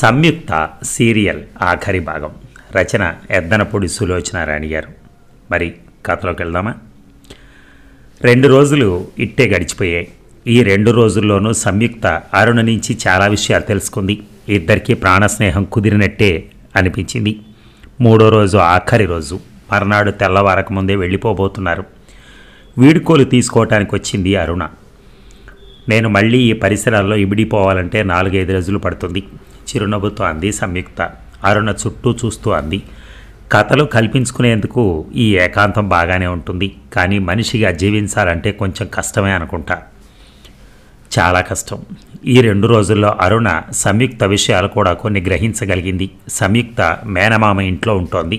సంయుక్త serial ఆఖరి భాగం రచన ఎద్దనపూడి రాణి గారు మరి కథలోకి వెళ్దామా రెండు రోజులు ఇట్టే గడిచిపోయాయి ఈ రెండు రోజుల్లోనూ సంయుక్త అరుణ నుంచి చాలా విషయాలు తెలుసుకుంది ఇద్దరికీ ప్రాణస్నేహం కుదిరినట్టే అనిపించింది మూడో రోజు ఆఖరి రోజు మర్నాడు తెల్లవారక ముందే వెళ్ళిపోబోతున్నారు వీడుకోలు తీసుకోవటానికి వచ్చింది అరుణ నేను మళ్ళీ ఈ పరిసరాల్లో ఇబిడిపోవాలంటే నాలుగైదు రోజులు పడుతుంది చిరునవ్వుతో అంది సంయుక్త అరుణ చుట్టూ చూస్తూ అంది కథలు కల్పించుకునేందుకు ఈ ఏకాంతం బాగానే ఉంటుంది కానీ మనిషిగా జీవించాలంటే కొంచెం కష్టమే అనుకుంటా చాలా కష్టం ఈ రెండు రోజుల్లో అరుణ సంయుక్త విషయాలు కూడా కొన్ని గ్రహించగలిగింది సంయుక్త మేనమామ ఇంట్లో ఉంటోంది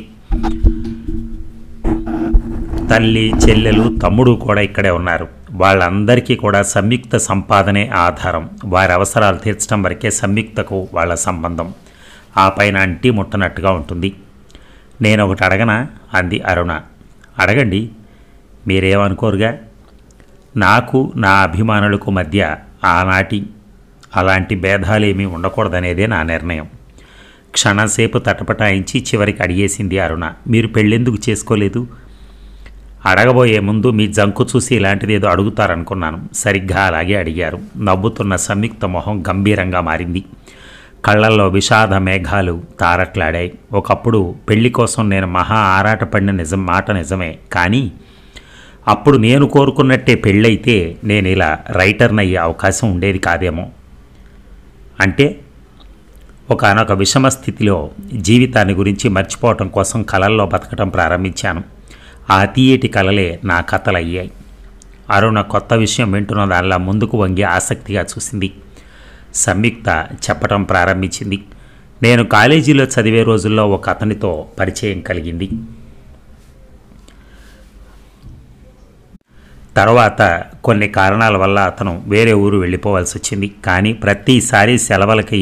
తల్లి చెల్లెలు తమ్ముడు కూడా ఇక్కడే ఉన్నారు వాళ్ళందరికీ కూడా సంయుక్త సంపాదనే ఆధారం వారి అవసరాలు తీర్చడం వరకే సంయుక్తకు వాళ్ళ సంబంధం ఆ పైన అంటి ముట్టనట్టుగా ఉంటుంది నేను ఒకటి అడగనా అంది అరుణ అడగండి మీరేమనుకోరుగా నాకు నా అభిమానులకు మధ్య ఆనాటి అలాంటి భేదాలేమీ ఉండకూడదనేదే నా నిర్ణయం క్షణసేపు తటపటాయించి చివరికి అడిగేసింది అరుణ మీరు పెళ్ళెందుకు చేసుకోలేదు అడగబోయే ముందు మీ జంకు చూసి ఇలాంటిది ఏదో అడుగుతారనుకున్నాను సరిగ్గా అలాగే అడిగారు నవ్వుతున్న సంయుక్త మొహం గంభీరంగా మారింది కళ్ళల్లో విషాద మేఘాలు తారట్లాడాయి ఒకప్పుడు పెళ్లి కోసం నేను మహా ఆరాటపడిన నిజం మాట నిజమే కానీ అప్పుడు నేను కోరుకున్నట్టే పెళ్ళైతే నేను ఇలా రైటర్న్ అయ్యే అవకాశం ఉండేది కాదేమో అంటే అనొక విషమ స్థితిలో జీవితాన్ని గురించి మర్చిపోవటం కోసం కలల్లో బతకటం ప్రారంభించాను ఆ తీయటి కలలే నా కథలయ్యాయి అరుణ కొత్త విషయం వింటున్న దానిలా ముందుకు వంగి ఆసక్తిగా చూసింది సంయుక్త చెప్పటం ప్రారంభించింది నేను కాలేజీలో చదివే రోజుల్లో ఒక అతనితో పరిచయం కలిగింది తర్వాత కొన్ని కారణాల వల్ల అతను వేరే ఊరు వెళ్ళిపోవాల్సి వచ్చింది కానీ ప్రతిసారి సెలవులకి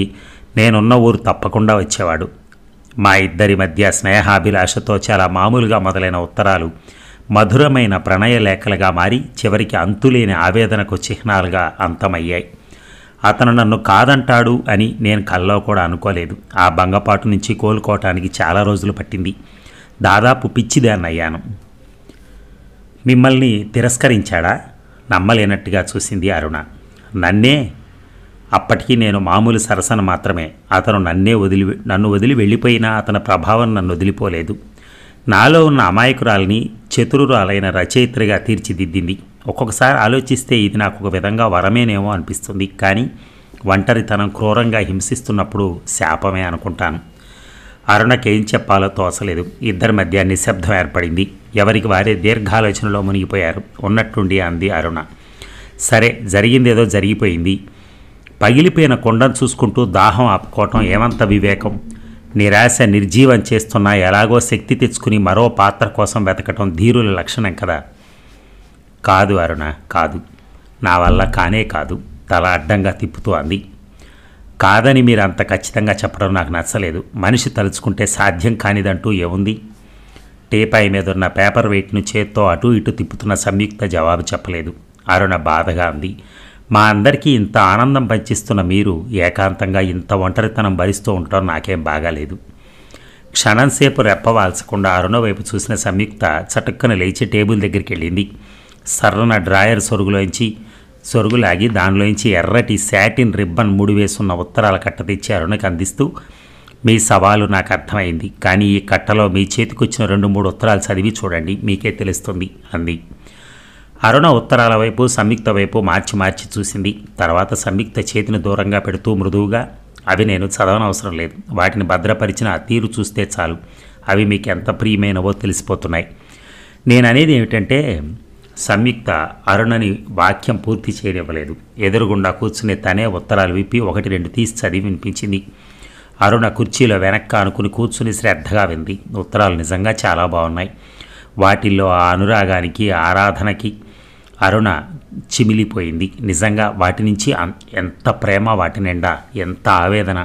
నేనున్న ఊరు తప్పకుండా వచ్చేవాడు మా ఇద్దరి మధ్య స్నేహాభిలాషతో చాలా మామూలుగా మొదలైన ఉత్తరాలు మధురమైన ప్రణయ లేఖలుగా మారి చివరికి అంతులేని ఆవేదనకు చిహ్నాలుగా అంతమయ్యాయి అతను నన్ను కాదంటాడు అని నేను కల్లో కూడా అనుకోలేదు ఆ బంగపాటు నుంచి కోలుకోవటానికి చాలా రోజులు పట్టింది దాదాపు అయ్యాను మిమ్మల్ని తిరస్కరించాడా నమ్మలేనట్టుగా చూసింది అరుణ నన్నే అప్పటికీ నేను మామూలు సరసన మాత్రమే అతను నన్నే వదిలి నన్ను వదిలి వెళ్ళిపోయినా అతని ప్రభావం నన్ను వదిలిపోలేదు నాలో ఉన్న అమాయకురాలిని చతురురాలైన రచయిత్రిగా తీర్చిదిద్దింది ఒక్కొక్కసారి ఆలోచిస్తే ఇది నాకు ఒక విధంగా వరమేనేమో అనిపిస్తుంది కానీ ఒంటరితనం క్రూరంగా హింసిస్తున్నప్పుడు శాపమే అనుకుంటాను అరుణకేం చెప్పాలో తోసలేదు ఇద్దరి మధ్య నిశ్శబ్దం ఏర్పడింది ఎవరికి వారే దీర్ఘాలోచనలో మునిగిపోయారు ఉన్నట్టుండి అంది అరుణ సరే జరిగిందేదో జరిగిపోయింది పగిలిపోయిన కొండను చూసుకుంటూ దాహం ఆపుకోవటం ఏమంత వివేకం నిరాశ నిర్జీవం చేస్తున్నా ఎలాగో శక్తి తెచ్చుకుని మరో పాత్ర కోసం వెతకటం ధీరుల లక్షణం కదా కాదు అరుణ కాదు నా వల్ల కానే కాదు తల అడ్డంగా తిప్పుతూ అంది కాదని మీరు అంత ఖచ్చితంగా చెప్పడం నాకు నచ్చలేదు మనిషి తలుచుకుంటే సాధ్యం కానిదంటూ ఏముంది టేపాయి మీద ఉన్న పేపర్ వెయిట్ను చేత్తో అటు ఇటు తిప్పుతున్న సంయుక్త జవాబు చెప్పలేదు అరుణ బాధగా అంది మా అందరికీ ఇంత ఆనందం పంచిస్తున్న మీరు ఏకాంతంగా ఇంత ఒంటరితనం భరిస్తూ ఉండటం నాకేం బాగాలేదు క్షణంసేపు రెప్పవాల్చకుండా అరుణ వైపు చూసిన సంయుక్త చటుక్కన లేచి టేబుల్ దగ్గరికి వెళ్ళింది సర్రన డ్రాయర్ సొరుగులోంచి సొరుగులాగి దానిలోంచి ఎర్రటి శాటిన్ రిబ్బన్ ముడివేసున్న ఉత్తరాల కట్ట తెచ్చి అరుణకి అందిస్తూ మీ సవాలు నాకు అర్థమైంది కానీ ఈ కట్టలో మీ చేతికొచ్చిన రెండు మూడు ఉత్తరాలు చదివి చూడండి మీకే తెలుస్తుంది అంది అరుణ ఉత్తరాల వైపు సంయుక్త వైపు మార్చి మార్చి చూసింది తర్వాత సంయుక్త చేతిని దూరంగా పెడుతూ మృదువుగా అవి నేను చదవనవసరం లేదు వాటిని భద్రపరిచిన ఆ తీరు చూస్తే చాలు అవి మీకు ఎంత ప్రియమైనవో తెలిసిపోతున్నాయి నేననేది ఏమిటంటే సంయుక్త అరుణని వాక్యం పూర్తి చేయనివ్వలేదు ఎదురుగుండా కూర్చుని తనే ఉత్తరాలు విప్పి ఒకటి రెండు తీసి చదివి వినిపించింది అరుణ కుర్చీలో వెనక్క అనుకుని కూర్చుని శ్రద్ధగా వింది ఉత్తరాలు నిజంగా చాలా బాగున్నాయి వాటిల్లో ఆ అనురాగానికి ఆరాధనకి అరుణ చిమిలిపోయింది నిజంగా వాటి నుంచి ఎంత ప్రేమ వాటి నిండా ఎంత ఆవేదన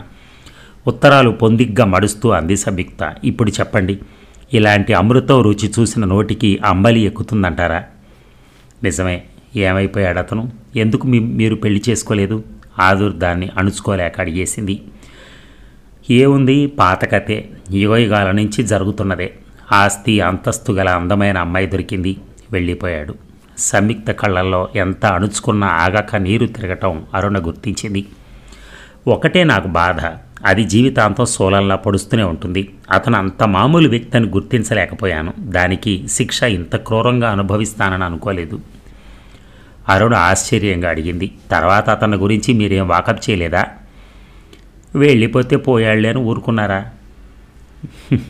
ఉత్తరాలు పొందిగ్గా మడుస్తూ అంది సభిక్త ఇప్పుడు చెప్పండి ఇలాంటి అమృతం రుచి చూసిన నోటికి అంబలి ఎక్కుతుందంటారా నిజమే ఏమైపోయాడు అతను ఎందుకు మీ మీరు పెళ్లి చేసుకోలేదు ఆదుర్ దాన్ని అణుచుకోలేక అడిగేసింది ఏముంది పాతకతే యుగయుగాల నుంచి జరుగుతున్నదే ఆస్తి అంతస్తు గల అందమైన అమ్మాయి దొరికింది వెళ్ళిపోయాడు సంయుక్త కళ్ళల్లో ఎంత అణుచుకున్నా ఆగాక నీరు తిరగటం అరుణ గుర్తించింది ఒకటే నాకు బాధ అది జీవితాంతం సోలల్లా పొడుస్తూనే ఉంటుంది అతను అంత మామూలు వ్యక్తి అని గుర్తించలేకపోయాను దానికి శిక్ష ఇంత క్రూరంగా అనుభవిస్తానని అనుకోలేదు అరుణ ఆశ్చర్యంగా అడిగింది తర్వాత అతని గురించి మీరేం వాకప్ చేయలేదా వెళ్ళిపోతే పోయాళ్ళే అని ఊరుకున్నారా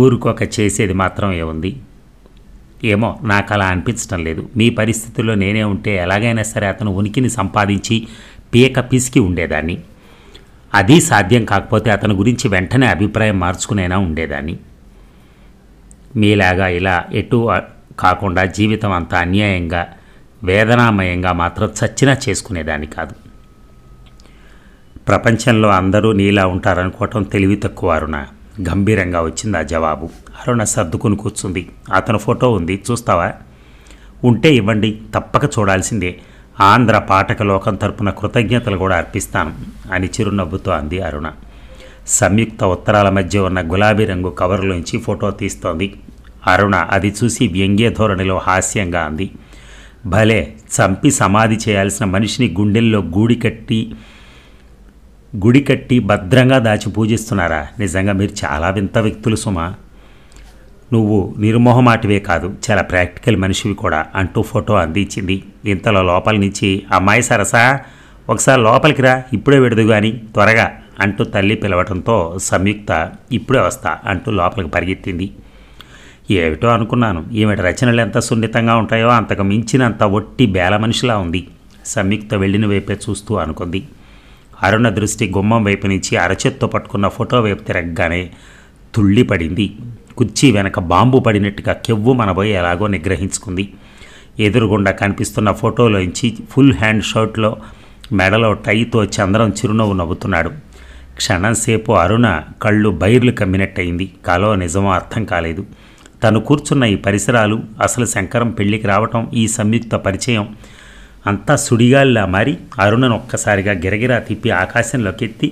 ఊరుకోక చేసేది మాత్రం ఏముంది ఏమో నాకు అలా అనిపించడం లేదు మీ పరిస్థితుల్లో నేనే ఉంటే ఎలాగైనా సరే అతను ఉనికిని సంపాదించి పీక పిసికి ఉండేదాన్ని అది సాధ్యం కాకపోతే అతని గురించి వెంటనే అభిప్రాయం మార్చుకునేనా ఉండేదాన్ని మీలాగా ఇలా ఎటు కాకుండా జీవితం అంత అన్యాయంగా వేదనామయంగా మాత్రం చచ్చినా చేసుకునేదాన్ని కాదు ప్రపంచంలో అందరూ నీలా ఉంటారనుకోవటం తెలివి తక్కువారున గంభీరంగా వచ్చింది ఆ జవాబు అరుణ సర్దుకుని కూర్చుంది అతను ఫోటో ఉంది చూస్తావా ఉంటే ఇవ్వండి తప్పక చూడాల్సిందే ఆంధ్ర పాఠక లోకం తరపున కృతజ్ఞతలు కూడా అర్పిస్తాను అని చిరునవ్వుతో అంది అరుణ సంయుక్త ఉత్తరాల మధ్య ఉన్న గులాబీ రంగు కవర్లోంచి ఫోటో తీస్తోంది అరుణ అది చూసి వ్యంగ్య ధోరణిలో హాస్యంగా అంది భలే చంపి సమాధి చేయాల్సిన మనిషిని గుండెల్లో గూడి కట్టి గుడి కట్టి భద్రంగా దాచి పూజిస్తున్నారా నిజంగా మీరు చాలా వింత వ్యక్తులు సుమా నువ్వు నిర్మోహమాటివే కాదు చాలా ప్రాక్టికల్ మనిషివి కూడా అంటూ ఫోటో అందించింది ఇంతలో లోపల నుంచి అమ్మాయి సరసా ఒకసారి లోపలికి రా ఇప్పుడే విడదు కానీ త్వరగా అంటూ తల్లి పిలవటంతో సంయుక్త ఇప్పుడే వస్తా అంటూ లోపలికి పరిగెత్తింది ఏమిటో అనుకున్నాను ఈమె రచనలు ఎంత సున్నితంగా ఉంటాయో అంతకు మించినంత ఒట్టి బేల మనిషిలా ఉంది సంయుక్త వెళ్ళిన వైపే చూస్తూ అనుకుంది అరుణ దృష్టి గుమ్మం వైపు నుంచి అరచేత్తో పట్టుకున్న ఫోటో వైపు తిరగగానే తుళ్ళిపడింది కుర్చీ వెనక బాంబు పడినట్టుగా కెవ్వు మనబోయి ఎలాగో నిగ్రహించుకుంది ఎదురుగుండా కనిపిస్తున్న ఫోటోలోంచి ఫుల్ హ్యాండ్ షర్ట్లో మెడలో టైతో చంద్రం చిరునవ్వు నవ్వుతున్నాడు క్షణంసేపు అరుణ కళ్ళు బైర్లు కమ్మినట్టయింది కాలో నిజమో అర్థం కాలేదు తను కూర్చున్న ఈ పరిసరాలు అసలు శంకరం పెళ్లికి రావటం ఈ సంయుక్త పరిచయం అంతా సుడిగాల్లా మారి అరుణను ఒక్కసారిగా గిరగిరా తిప్పి ఆకాశంలోకెత్తి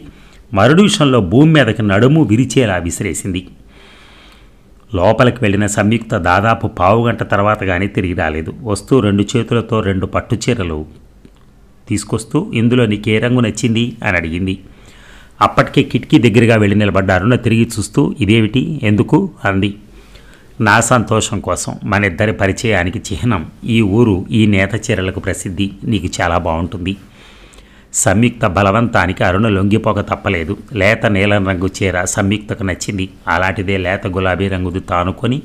మరుడు విషయంలో భూమి మీదకి నడుము విరిచేలా విసిరేసింది లోపలికి వెళ్ళిన సంయుక్త దాదాపు పావుగంట తర్వాత కానీ తిరిగి రాలేదు వస్తూ రెండు చేతులతో రెండు పట్టు చీరలు తీసుకొస్తూ ఇందులో నీకు ఏ రంగు నచ్చింది అని అడిగింది అప్పటికే కిటికీ దగ్గరగా వెళ్ళి నిలబడ్డారు తిరిగి చూస్తూ ఇదేమిటి ఎందుకు అంది నా సంతోషం కోసం మన ఇద్దరి పరిచయానికి చిహ్నం ఈ ఊరు ఈ నేత చీరలకు ప్రసిద్ధి నీకు చాలా బాగుంటుంది సంయుక్త బలవంతానికి అరుణ లొంగిపోక తప్పలేదు లేత నీలం రంగు చీర సంయుక్తకు నచ్చింది అలాంటిదే లేత గులాబీ రంగుది తానుకొని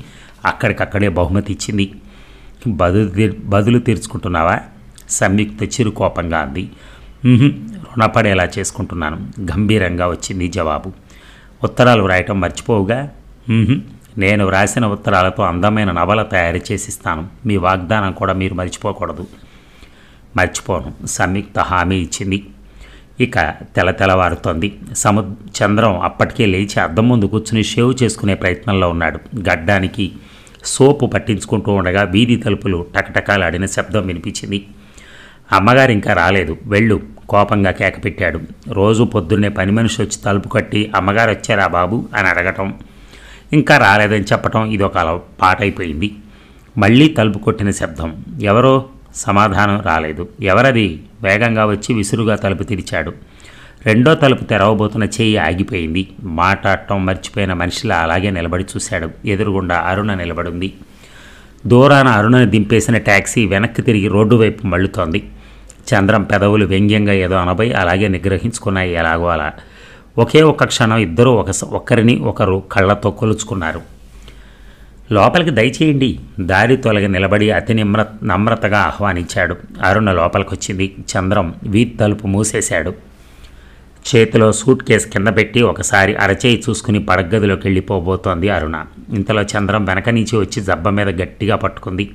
అక్కడికక్కడే బహుమతి ఇచ్చింది బదులు బదులు తీర్చుకుంటున్నావా సంయుక్త చిరు కోపంగా అంది రుణపడేలా చేసుకుంటున్నాను గంభీరంగా వచ్చింది జవాబు ఉత్తరాలు వ్రాయటం మర్చిపోవుగా నేను వ్రాసిన ఉత్తరాలతో అందమైన నవల తయారు చేసిస్తాను మీ వాగ్దానం కూడా మీరు మర్చిపోకూడదు మర్చిపోను సంయుక్త హామీ ఇచ్చింది ఇక తెల తెలవారుతోంది సము చంద్రం అప్పటికే లేచి అద్దం ముందు కూర్చుని షేవ్ చేసుకునే ప్రయత్నంలో ఉన్నాడు గడ్డానికి సోపు పట్టించుకుంటూ ఉండగా వీధి తలుపులు టకటకాలాడిన శబ్దం వినిపించింది అమ్మగారు ఇంకా రాలేదు వెళ్ళు కోపంగా కేకపెట్టాడు రోజు పొద్దున్నే పని మనిషి వచ్చి తలుపు కట్టి అమ్మగారు వచ్చారా బాబు అని అడగటం ఇంకా రాలేదని చెప్పటం ఇదొక పాటైపోయింది మళ్ళీ తలుపు కొట్టిన శబ్దం ఎవరో సమాధానం రాలేదు ఎవరది వేగంగా వచ్చి విసురుగా తలుపు తెరిచాడు రెండో తలుపు తెరవబోతున్న చేయి ఆగిపోయింది మాట్లాడటం మర్చిపోయిన మనిషిలా అలాగే నిలబడి చూశాడు ఎదురుగుండా అరుణ నిలబడింది దూరాన అరుణని దింపేసిన ట్యాక్సీ వెనక్కి తిరిగి రోడ్డు వైపు మళ్ళుతోంది చంద్రం పెదవులు వ్యంగ్యంగా ఏదో అనబోయి అలాగే నిగ్రహించుకున్నాయి ఎలాగో అలా ఒకే ఒక్క క్షణం ఇద్దరూ ఒక ఒకరిని ఒకరు కళ్ళతో కొలుచుకున్నారు లోపలికి దయచేయండి దారి తొలగి నిలబడి అతి నిమ్ర నమ్రతగా ఆహ్వానించాడు అరుణ లోపలికొచ్చింది చంద్రం వీధి తలుపు మూసేశాడు చేతిలో సూట్ కేసు కింద పెట్టి ఒకసారి అరచేయి చూసుకుని పడగదిలోకి వెళ్ళిపోబోతోంది అరుణ ఇంతలో చంద్రం వెనక నుంచి వచ్చి జబ్బ మీద గట్టిగా పట్టుకుంది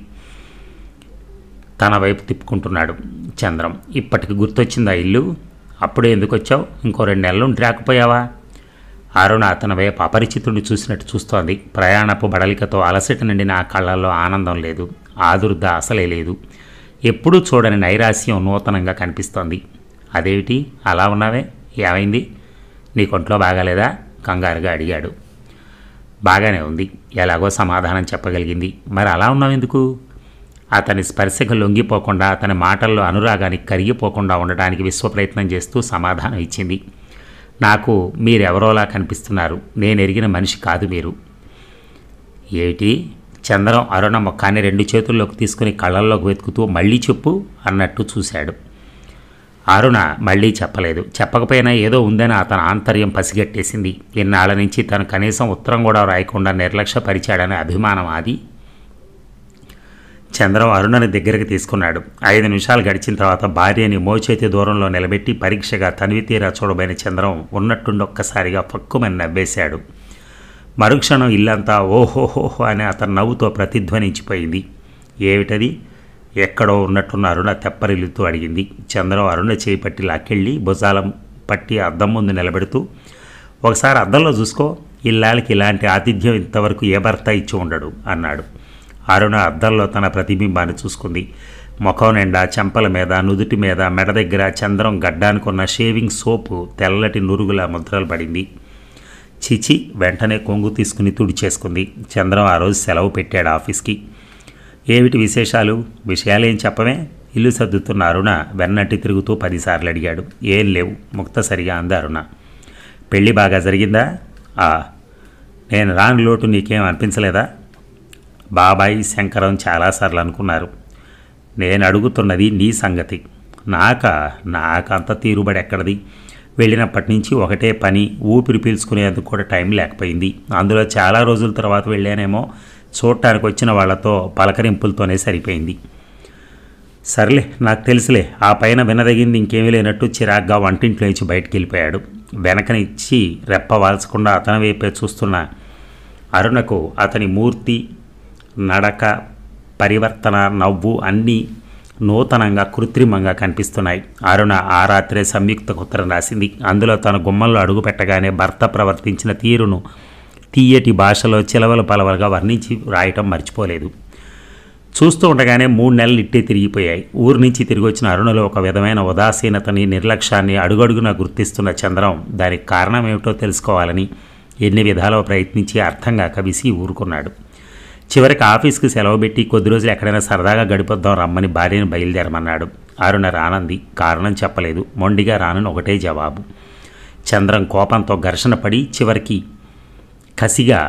తన వైపు తిప్పుకుంటున్నాడు చంద్రం ఇప్పటికి గుర్తొచ్చిందా ఇల్లు అప్పుడే ఎందుకు వచ్చావు ఇంకో రెండు నెలలు రాకపోయావా అరుణ అతని వైపు అపరిచితుడిని చూసినట్టు చూస్తోంది ప్రయాణపు బడలికతో అలసట నిండిన ఆ కళ్ళల్లో ఆనందం లేదు ఆదుర్ద అసలే లేదు ఎప్పుడూ చూడని నైరాస్యం నూతనంగా కనిపిస్తోంది అదేమిటి అలా ఉన్నావే ఏమైంది నీ కొంట్లో బాగాలేదా కంగారుగా అడిగాడు బాగానే ఉంది ఎలాగో సమాధానం చెప్పగలిగింది మరి అలా ఉన్నావెందుకు అతని స్పర్శకు లొంగిపోకుండా అతని మాటల్లో అనురాగానికి కరిగిపోకుండా ఉండటానికి విశ్వప్రయత్నం చేస్తూ సమాధానం ఇచ్చింది నాకు మీరెవరోలా కనిపిస్తున్నారు నేను ఎరిగిన మనిషి కాదు మీరు ఏమిటి చంద్రం అరుణ ముఖాన్ని రెండు చేతుల్లోకి తీసుకుని కళ్ళల్లోకి వెతుకుతూ మళ్ళీ చెప్పు అన్నట్టు చూశాడు అరుణ మళ్ళీ చెప్పలేదు చెప్పకపోయినా ఏదో ఉందని అతను ఆంతర్యం పసిగట్టేసింది ఇన్నాళ్ళ నుంచి తను కనీసం ఉత్తరం కూడా రాయకుండా నిర్లక్ష్యపరిచాడనే అభిమానం అది చంద్రం అరుణని దగ్గరికి తీసుకున్నాడు ఐదు నిమిషాలు గడిచిన తర్వాత భార్యని మోచేతి దూరంలో నిలబెట్టి పరీక్షగా తనివి తీరా చూడబోయిన చంద్రం ఉన్నట్టుండి ఒక్కసారిగా పక్కుమని నవ్వేశాడు మరుక్షణం ఇల్లంతా ఓహోహోహో అని అతని నవ్వుతో ప్రతిధ్వనించిపోయింది ఏమిటది ఎక్కడో ఉన్నట్టున్న అరుణ తెప్పరిల్లుతూ అడిగింది చంద్రం అరుణ చేయి పట్టి లాక్కెళ్ళి భుజాలం పట్టి అద్దం ముందు నిలబెడుతూ ఒకసారి అద్దంలో చూసుకో ఇల్లాలకి ఇలాంటి ఆతిథ్యం ఇంతవరకు ఏ భర్త ఇచ్చి ఉండడు అన్నాడు అరుణ అద్దంలో తన ప్రతిబింబాన్ని చూసుకుంది ముఖం నిండా చెంపల మీద నుదుటి మీద మెడ దగ్గర చంద్రం గడ్డానుకున్న షేవింగ్ సోపు తెల్లటి నురుగుల ముద్రలు పడింది చిచి వెంటనే కొంగు తీసుకుని తుడిచేసుకుంది చంద్రం ఆ రోజు సెలవు పెట్టాడు ఆఫీస్కి ఏమిటి విశేషాలు విషయాలు ఏం చెప్పమే ఇల్లు సర్దుతున్న అరుణ వెన్నట్టి తిరుగుతూ పదిసార్లు అడిగాడు ఏం లేవు ముక్తసరిగా అంది అరుణ పెళ్ళి బాగా జరిగిందా ఆ నేను రాని లోటు నీకేం అనిపించలేదా బాబాయి శంకరం చాలాసార్లు అనుకున్నారు నేను అడుగుతున్నది నీ సంగతి నాక నాకంత తీరుబడి ఎక్కడది వెళ్ళినప్పటి నుంచి ఒకటే పని ఊపిరి పీల్చుకునేందుకు కూడా టైం లేకపోయింది అందులో చాలా రోజుల తర్వాత వెళ్ళానేమో చూడటానికి వచ్చిన వాళ్లతో పలకరింపులతోనే సరిపోయింది సర్లే నాకు తెలుసులే ఆ పైన వినదగింది ఇంకేమీ లేనట్టు చిరాగ్గా వంటింట్లో నుంచి బయటికి వెళ్ళిపోయాడు వెనకనిచ్చి రెప్ప వాల్చకుండా అతని వైపే చూస్తున్న అరుణకు అతని మూర్తి నడక పరివర్తన నవ్వు అన్నీ నూతనంగా కృత్రిమంగా కనిపిస్తున్నాయి అరుణ ఆ రాత్రే సంయుక్త ఉత్తరం రాసింది అందులో తన గుమ్మంలో అడుగుపెట్టగానే భర్త ప్రవర్తించిన తీరును తీయటి భాషలో చిలవలు పలవలుగా వర్ణించి రాయటం మర్చిపోలేదు చూస్తూ ఉండగానే మూడు నెలలు ఇట్టే తిరిగిపోయాయి ఊరు నుంచి తిరిగి వచ్చిన అరుణలో ఒక విధమైన ఉదాసీనతని నిర్లక్ష్యాన్ని అడుగడుగున గుర్తిస్తున్న చంద్రం దానికి కారణం ఏమిటో తెలుసుకోవాలని ఎన్ని విధాలో ప్రయత్నించి అర్థంగా కవిసి ఊరుకున్నాడు చివరికి ఆఫీస్కి సెలవు పెట్టి కొద్ది రోజులు ఎక్కడైనా సరదాగా గడిపొద్దాం రమ్మని భార్యను బయలుదేరమన్నాడు అరుణ రానంది కారణం చెప్పలేదు మొండిగా రానని ఒకటే జవాబు చంద్రం కోపంతో ఘర్షణ పడి చివరికి కసిగా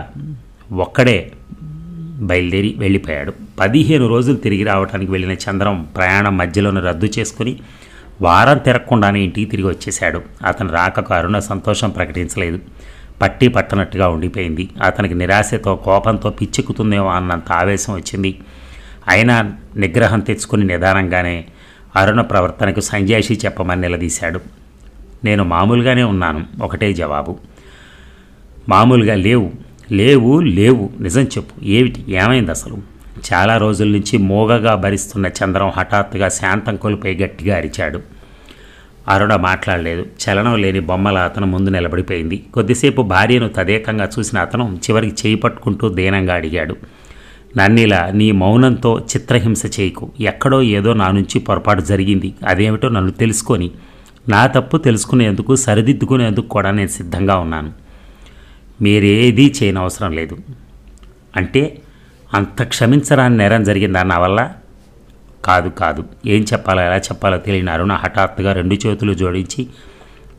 ఒక్కడే బయలుదేరి వెళ్ళిపోయాడు పదిహేను రోజులు తిరిగి రావడానికి వెళ్ళిన చంద్రం ప్రయాణం మధ్యలోనే రద్దు చేసుకుని వారం తిరగకుండానే ఇంటికి తిరిగి వచ్చేశాడు అతను రాకకు అరుణ సంతోషం ప్రకటించలేదు పట్టి పట్టనట్టుగా ఉండిపోయింది అతనికి నిరాశతో కోపంతో పిచ్చెక్కుతుందేమో అన్నంత ఆవేశం వచ్చింది అయినా నిగ్రహం తెచ్చుకుని నిదానంగానే అరుణ ప్రవర్తనకు సంజాషి చెప్పమని నిలదీశాడు నేను మామూలుగానే ఉన్నాను ఒకటే జవాబు మామూలుగా లేవు లేవు లేవు నిజం చెప్పు ఏమిటి ఏమైంది అసలు చాలా రోజుల నుంచి మోగగా భరిస్తున్న చంద్రం హఠాత్తుగా శాంతం కోల్పోయి గట్టిగా అరిచాడు అరుణ మాట్లాడలేదు చలనం లేని బొమ్మల అతను ముందు నిలబడిపోయింది కొద్దిసేపు భార్యను తదేకంగా చూసిన అతను చివరికి చేయి పట్టుకుంటూ దీనంగా అడిగాడు నన్నిలా నీ మౌనంతో చిత్రహింస చేయకు ఎక్కడో ఏదో నా నుంచి పొరపాటు జరిగింది అదేమిటో నన్ను తెలుసుకొని నా తప్పు తెలుసుకునేందుకు సరిదిద్దుకునేందుకు కూడా నేను సిద్ధంగా ఉన్నాను మీరేదీ చేయనవసరం లేదు అంటే అంత క్షమించరాని నేరం జరిగిందా నా వల్ల కాదు కాదు ఏం చెప్పాలో ఎలా చెప్పాలో తెలియని అరుణ హఠాత్తుగా రెండు చేతులు జోడించి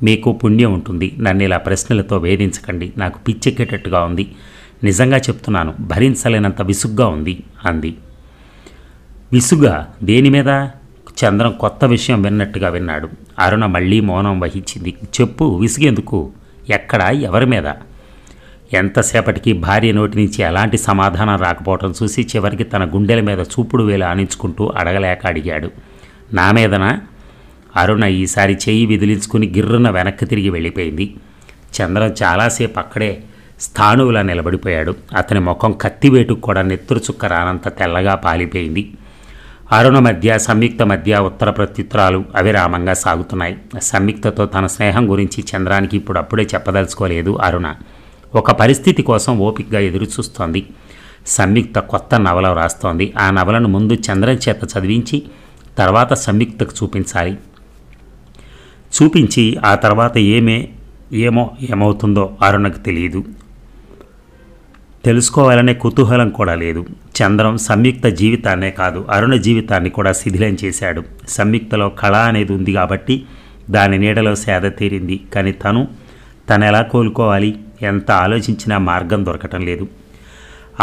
మీకు పుణ్యం ఉంటుంది నన్ను ఇలా ప్రశ్నలతో వేధించకండి నాకు పిచ్చెక్కేటట్టుగా ఉంది నిజంగా చెప్తున్నాను భరించలేనంత విసుగ్గా ఉంది అంది విసుగా దేని మీద చంద్రం కొత్త విషయం విన్నట్టుగా విన్నాడు అరుణ మళ్ళీ మౌనం వహించింది చెప్పు విసుగేందుకు ఎక్కడ ఎవరి మీద ఎంతసేపటికి భార్య నోటి నుంచి ఎలాంటి సమాధానం రాకపోవటం చూసి చివరికి తన గుండెల మీద చూపుడు వేలు ఆనించుకుంటూ అడగలేక అడిగాడు నా మీదనా అరుణ ఈసారి చేయి విదిలించుకుని గిర్రున వెనక్కి తిరిగి వెళ్ళిపోయింది చంద్రం చాలాసేపు అక్కడే స్థాణువులా నిలబడిపోయాడు అతని ముఖం కత్తివేటుకు కూడా నెత్తురు చుక్క రానంత తెల్లగా పాలిపోయింది అరుణ మధ్య సంయుక్త మధ్య ఉత్తర ప్రత్యుత్తరాలు అవిరామంగా సాగుతున్నాయి సంయుక్తతో తన స్నేహం గురించి చంద్రానికి ఇప్పుడు అప్పుడే చెప్పదలుచుకోలేదు అరుణ ఒక పరిస్థితి కోసం ఓపికగా ఎదురుచూస్తోంది సంయుక్త కొత్త నవల వ్రాస్తోంది ఆ నవలను ముందు చంద్రన్ చేత చదివించి తర్వాత సంయుక్తకు చూపించాలి చూపించి ఆ తర్వాత ఏమే ఏమో ఏమవుతుందో అరుణకు తెలియదు తెలుసుకోవాలనే కుతూహలం కూడా లేదు చంద్రం సంయుక్త జీవితాన్నే కాదు అరుణ జీవితాన్ని కూడా శిథిలం చేశాడు సంయుక్తలో కళ అనేది ఉంది కాబట్టి దాని నీడలో సేద తీరింది కానీ తను తను ఎలా కోలుకోవాలి ఎంత ఆలోచించినా మార్గం దొరకటం లేదు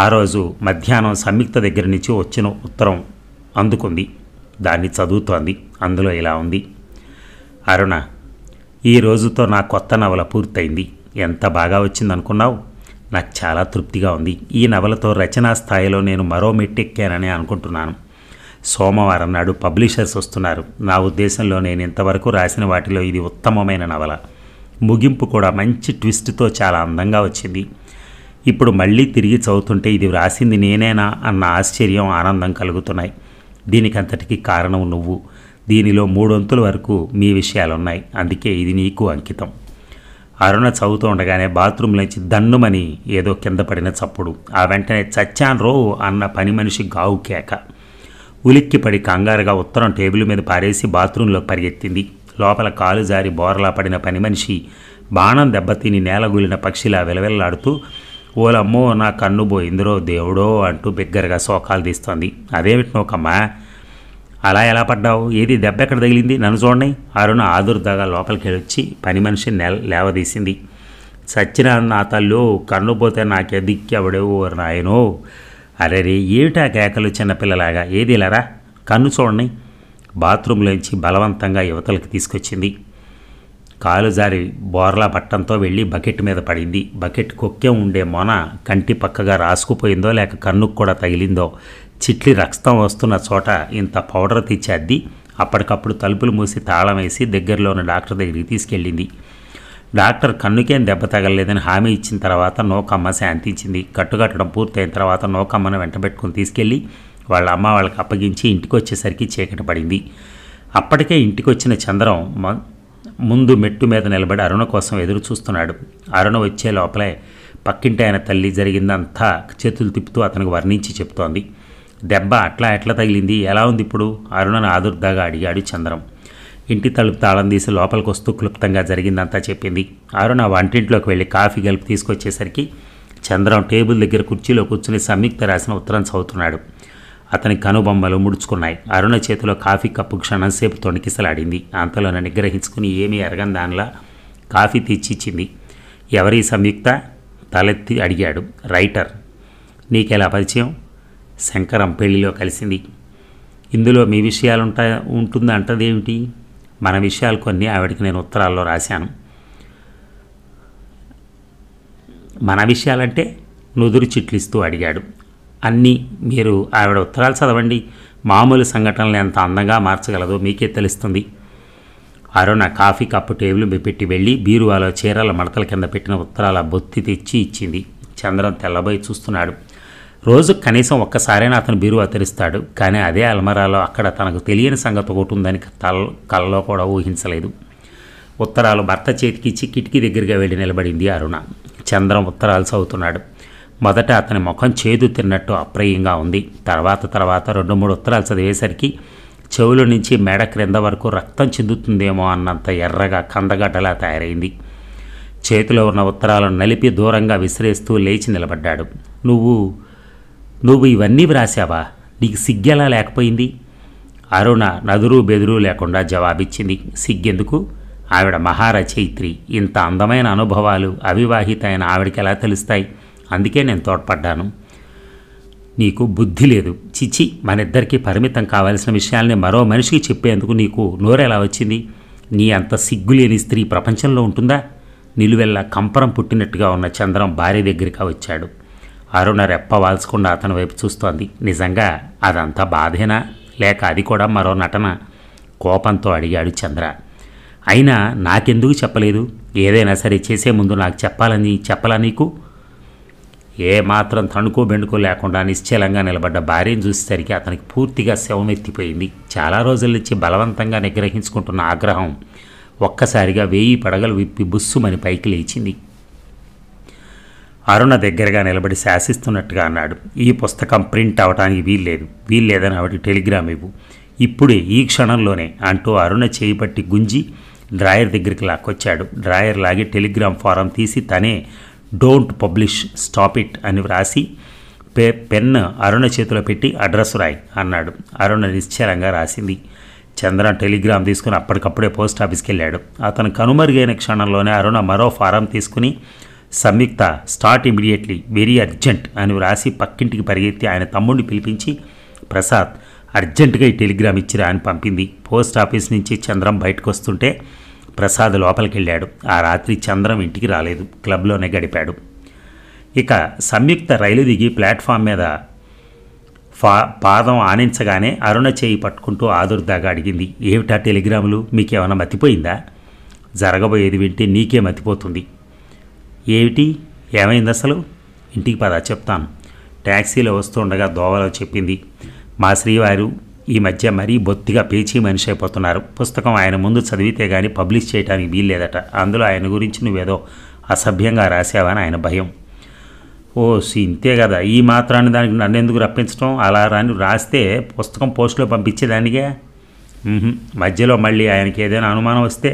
ఆ రోజు మధ్యాహ్నం సంయుక్త దగ్గర నుంచి వచ్చిన ఉత్తరం అందుకుంది దాన్ని చదువుతోంది అందులో ఇలా ఉంది అరుణ ఈ రోజుతో నా కొత్త నవల పూర్తయింది ఎంత బాగా వచ్చిందనుకున్నావు నాకు చాలా తృప్తిగా ఉంది ఈ నవలతో రచనా స్థాయిలో నేను మరో మెట్టెక్కానని అనుకుంటున్నాను సోమవారం నాడు పబ్లిషర్స్ వస్తున్నారు నా ఉద్దేశంలో నేను ఇంతవరకు రాసిన వాటిలో ఇది ఉత్తమమైన నవల ముగింపు కూడా మంచి ట్విస్ట్తో చాలా అందంగా వచ్చింది ఇప్పుడు మళ్ళీ తిరిగి చదువుతుంటే ఇది వ్రాసింది నేనేనా అన్న ఆశ్చర్యం ఆనందం కలుగుతున్నాయి దీనికంతటికి కారణం నువ్వు దీనిలో మూడొంతుల వరకు మీ విషయాలున్నాయి అందుకే ఇది నీకు అంకితం అరుణ చదువుతూ ఉండగానే బాత్రూంలోంచి దన్నుమని ఏదో కింద పడిన చప్పుడు ఆ వెంటనే చచ్చాన్ రో అన్న పని మనిషి గావు కేక ఉలిక్కిపడి కంగారుగా ఉత్తరం టేబుల్ మీద పారేసి బాత్రూంలో పరిగెత్తింది లోపల కాలు జారి బోరలా పడిన పని మనిషి బాణం దెబ్బతిని నేలగులిన పక్షిలా విలవిల్లాడుతూ ఓలమ్మో నా కన్ను పోయిందిరో దేవుడో అంటూ బిగ్గరగా శోకాలు తీస్తోంది అదేమిటి నోకమ్మా అలా ఎలా పడ్డావు ఏది దెబ్బ ఎక్కడ తగిలింది నన్ను చూడండి అరుణ ఆదుర్దాగా లోపలికి వచ్చి పని మనిషి నెల లేవదీసింది సచ్చిన నా తల్లు కన్ను పోతే నాకే దిక్కెవడేవో నాయనో అరే రే ఏమిటా కేకలు చిన్నపిల్లలాగా ఏది లేరా కన్ను చూడండి బాత్రూంలోంచి బలవంతంగా యువతలకు తీసుకొచ్చింది కాలు జారి బోర్లా పట్టంతో వెళ్ళి బకెట్ మీద పడింది బకెట్ కొక్కే ఉండే మొన కంటి పక్కగా రాసుకుపోయిందో లేక కన్నుకు కూడా తగిలిందో చిట్లి రక్తం వస్తున్న చోట ఇంత పౌడర్ తెచ్చేద్ది అప్పటికప్పుడు తలుపులు మూసి తాళం వేసి దగ్గరలో ఉన్న డాక్టర్ దగ్గరికి తీసుకెళ్ళింది డాక్టర్ కన్నుకేం దెబ్బ తగలలేదని హామీ ఇచ్చిన తర్వాత నోకమ్మ శాంతించింది కట్టుకట్టడం పూర్తయిన తర్వాత నోకమ్మను వెంటబెట్టుకుని తీసుకెళ్ళి వాళ్ళ అమ్మ వాళ్ళకి అప్పగించి ఇంటికి వచ్చేసరికి చీకటి పడింది అప్పటికే ఇంటికొచ్చిన చంద్రం ముందు మెట్టు మీద నిలబడి అరుణ కోసం ఎదురు చూస్తున్నాడు అరుణ వచ్చే లోపలే పక్కింటి ఆయన తల్లి జరిగిందంతా చేతులు తిప్పుతూ అతనికి వర్ణించి చెప్తోంది దెబ్బ అట్లా ఎట్లా తగిలింది ఎలా ఉంది ఇప్పుడు అరుణను ఆదుర్దాగా అడిగాడు చంద్రం ఇంటి తలుపు తాళం తీసి లోపలికి వస్తూ క్లుప్తంగా జరిగిందంతా చెప్పింది అరుణ వంటింట్లోకి వెళ్ళి కాఫీ గలుపు తీసుకొచ్చేసరికి చంద్రం టేబుల్ దగ్గర కుర్చీలో కూర్చుని సంయుక్త రాసిన ఉత్తరం చదువుతున్నాడు అతని కనుబొమ్మలు ముడుచుకున్నాయి అరుణ చేతిలో కాఫీ కప్పు క్షణంసేపు తొణికిసలాడింది నన్ను నిగ్రహించుకుని ఏమీ ఎరగని దానిలా కాఫీ తీర్చిచ్చింది ఎవరి సంయుక్త తలెత్తి అడిగాడు రైటర్ నీకెలా పరిచయం శంకరం పెళ్లిలో కలిసింది ఇందులో మీ విషయాలుంటా అంటదేమిటి మన విషయాలు కొన్ని ఆవిడకి నేను ఉత్తరాల్లో రాశాను మన విషయాలంటే నుదురు చిట్లిస్తూ అడిగాడు అన్నీ మీరు ఆవిడ ఉత్తరాలు చదవండి మామూలు సంఘటనలు ఎంత అందంగా మార్చగలదో మీకే తెలుస్తుంది అరుణ కాఫీ కప్పు టేబుల్ పెట్టి వెళ్ళి బీరువాలో చీరల మడతల కింద పెట్టిన ఉత్తరాల బొత్తి తెచ్చి ఇచ్చింది చంద్రం తెల్లబోయి చూస్తున్నాడు రోజు కనీసం ఒక్కసారైనా అతను బీరువా తెరుస్తాడు కానీ అదే అల్మరాలో అక్కడ తనకు తెలియని సంగతి ఒకటి ఉందని తల కళ్ళలో కూడా ఊహించలేదు ఉత్తరాలు భర్త చేతికిచ్చి కిటికీ దగ్గరగా వెళ్ళి నిలబడింది అరుణ చంద్రం ఉత్తరాలు చదువుతున్నాడు మొదట అతని ముఖం చేదు తిన్నట్టు అప్రయంగా ఉంది తర్వాత తర్వాత రెండు మూడు ఉత్తరాలు చదివేసరికి చెవుల నుంచి మెడ క్రింద వరకు రక్తం చెందుతుందేమో అన్నంత ఎర్రగా కందగడ్డలా తయారైంది చేతిలో ఉన్న ఉత్తరాలను నలిపి దూరంగా విసిరేస్తూ లేచి నిలబడ్డాడు నువ్వు నువ్వు ఇవన్నీ వ్రాసావా నీకు సిగ్గెలా లేకపోయింది అరుణ నదురు బెదురు లేకుండా జవాబిచ్చింది సిగ్గెందుకు ఆవిడ మహారచయిత్రి ఇంత అందమైన అనుభవాలు అవివాహిత అయిన ఆవిడకి ఎలా తెలుస్తాయి అందుకే నేను తోడ్పడ్డాను నీకు బుద్ధి లేదు చిచి మనిద్దరికీ పరిమితం కావాల్సిన విషయాల్ని మరో మనిషికి చెప్పేందుకు నీకు నోరెలా వచ్చింది నీ అంత సిగ్గులేని స్త్రీ ప్రపంచంలో ఉంటుందా నిలువెల్లా కంపరం పుట్టినట్టుగా ఉన్న చంద్రం భార్య దగ్గరికి వచ్చాడు అరుణ రెప్ప వాల్చకుండా అతని వైపు చూస్తోంది నిజంగా అదంతా బాధేనా లేక అది కూడా మరో నటన కోపంతో అడిగాడు చంద్ర అయినా నాకెందుకు చెప్పలేదు ఏదైనా సరే చేసే ముందు నాకు చెప్పాలని చెప్పలా నీకు ఏ మాత్రం తణుకో బెండుకో లేకుండా నిశ్చలంగా నిలబడ్డ భార్యను చూసేసరికి అతనికి పూర్తిగా శవమెత్తిపోయింది చాలా రోజుల నుంచి బలవంతంగా నిగ్రహించుకుంటున్న ఆగ్రహం ఒక్కసారిగా వేయి పడగలు విప్పి బుస్సుమని పైకి లేచింది అరుణ దగ్గరగా నిలబడి శాసిస్తున్నట్టుగా అన్నాడు ఈ పుస్తకం ప్రింట్ లేదు వీల్లేదు వీల్లేదని ఆవిడ టెలిగ్రామ్ ఇవ్వు ఇప్పుడే ఈ క్షణంలోనే అంటూ అరుణ చేయి గుంజి డ్రాయర్ దగ్గరికి లాక్కొచ్చాడు డ్రాయర్ లాగి టెలిగ్రామ్ ఫారం తీసి తనే డోంట్ పబ్లిష్ స్టాప్ ఇట్ అని వ్రాసి పె పెన్ అరుణ చేతిలో పెట్టి అడ్రస్ రాయి అన్నాడు అరుణ నిశ్చలంగా రాసింది చంద్ర టెలిగ్రామ్ తీసుకుని అప్పటికప్పుడే పోస్ట్ ఆఫీస్కి వెళ్ళాడు అతను కనుమరుగైన క్షణంలోనే అరుణ మరో ఫారం తీసుకుని Samyukta start immediately very urgent అని వ్రాసి పక్కింటికి పరిగెత్తి ఆయన తమ్ముడిని పిలిపించి ప్రసాద్ అర్జెంటుగా ఈ టెలిగ్రామ్ ఇచ్చిరా అని పంపింది పోస్ట్ ఆఫీస్ నుంచి చంద్రం బయటకు వస్తుంటే ప్రసాద్ లోపలికి వెళ్ళాడు ఆ రాత్రి చంద్రం ఇంటికి రాలేదు క్లబ్లోనే గడిపాడు ఇక సంయుక్త రైలు దిగి ప్లాట్ఫామ్ మీద ఫా పాదం ఆనించగానే అరుణ చేయి పట్టుకుంటూ ఆదుర్దాగా అడిగింది ఏమిటా టెలిగ్రాములు మీకేమైనా మతిపోయిందా జరగబోయేది వింటే నీకే మతిపోతుంది ఏమిటి ఏమైంది అసలు ఇంటికి పదా చెప్తాను ట్యాక్సీలో వస్తుండగా దోవలో చెప్పింది మా శ్రీవారు ఈ మధ్య మరీ బొత్తిగా పేచీ మనిషి అయిపోతున్నారు పుస్తకం ఆయన ముందు చదివితే గానీ పబ్లిష్ చేయడానికి వీల్లేదట అందులో ఆయన గురించి నువ్వేదో అసభ్యంగా రాసావని ఆయన భయం ఓ ఇంతే కదా ఈ మాత్రాన్ని దానికి నన్నెందుకు రప్పించడం అలా రాని రాస్తే పుస్తకం పోస్టులో పంపించేదానికే మధ్యలో మళ్ళీ ఆయనకి ఏదైనా అనుమానం వస్తే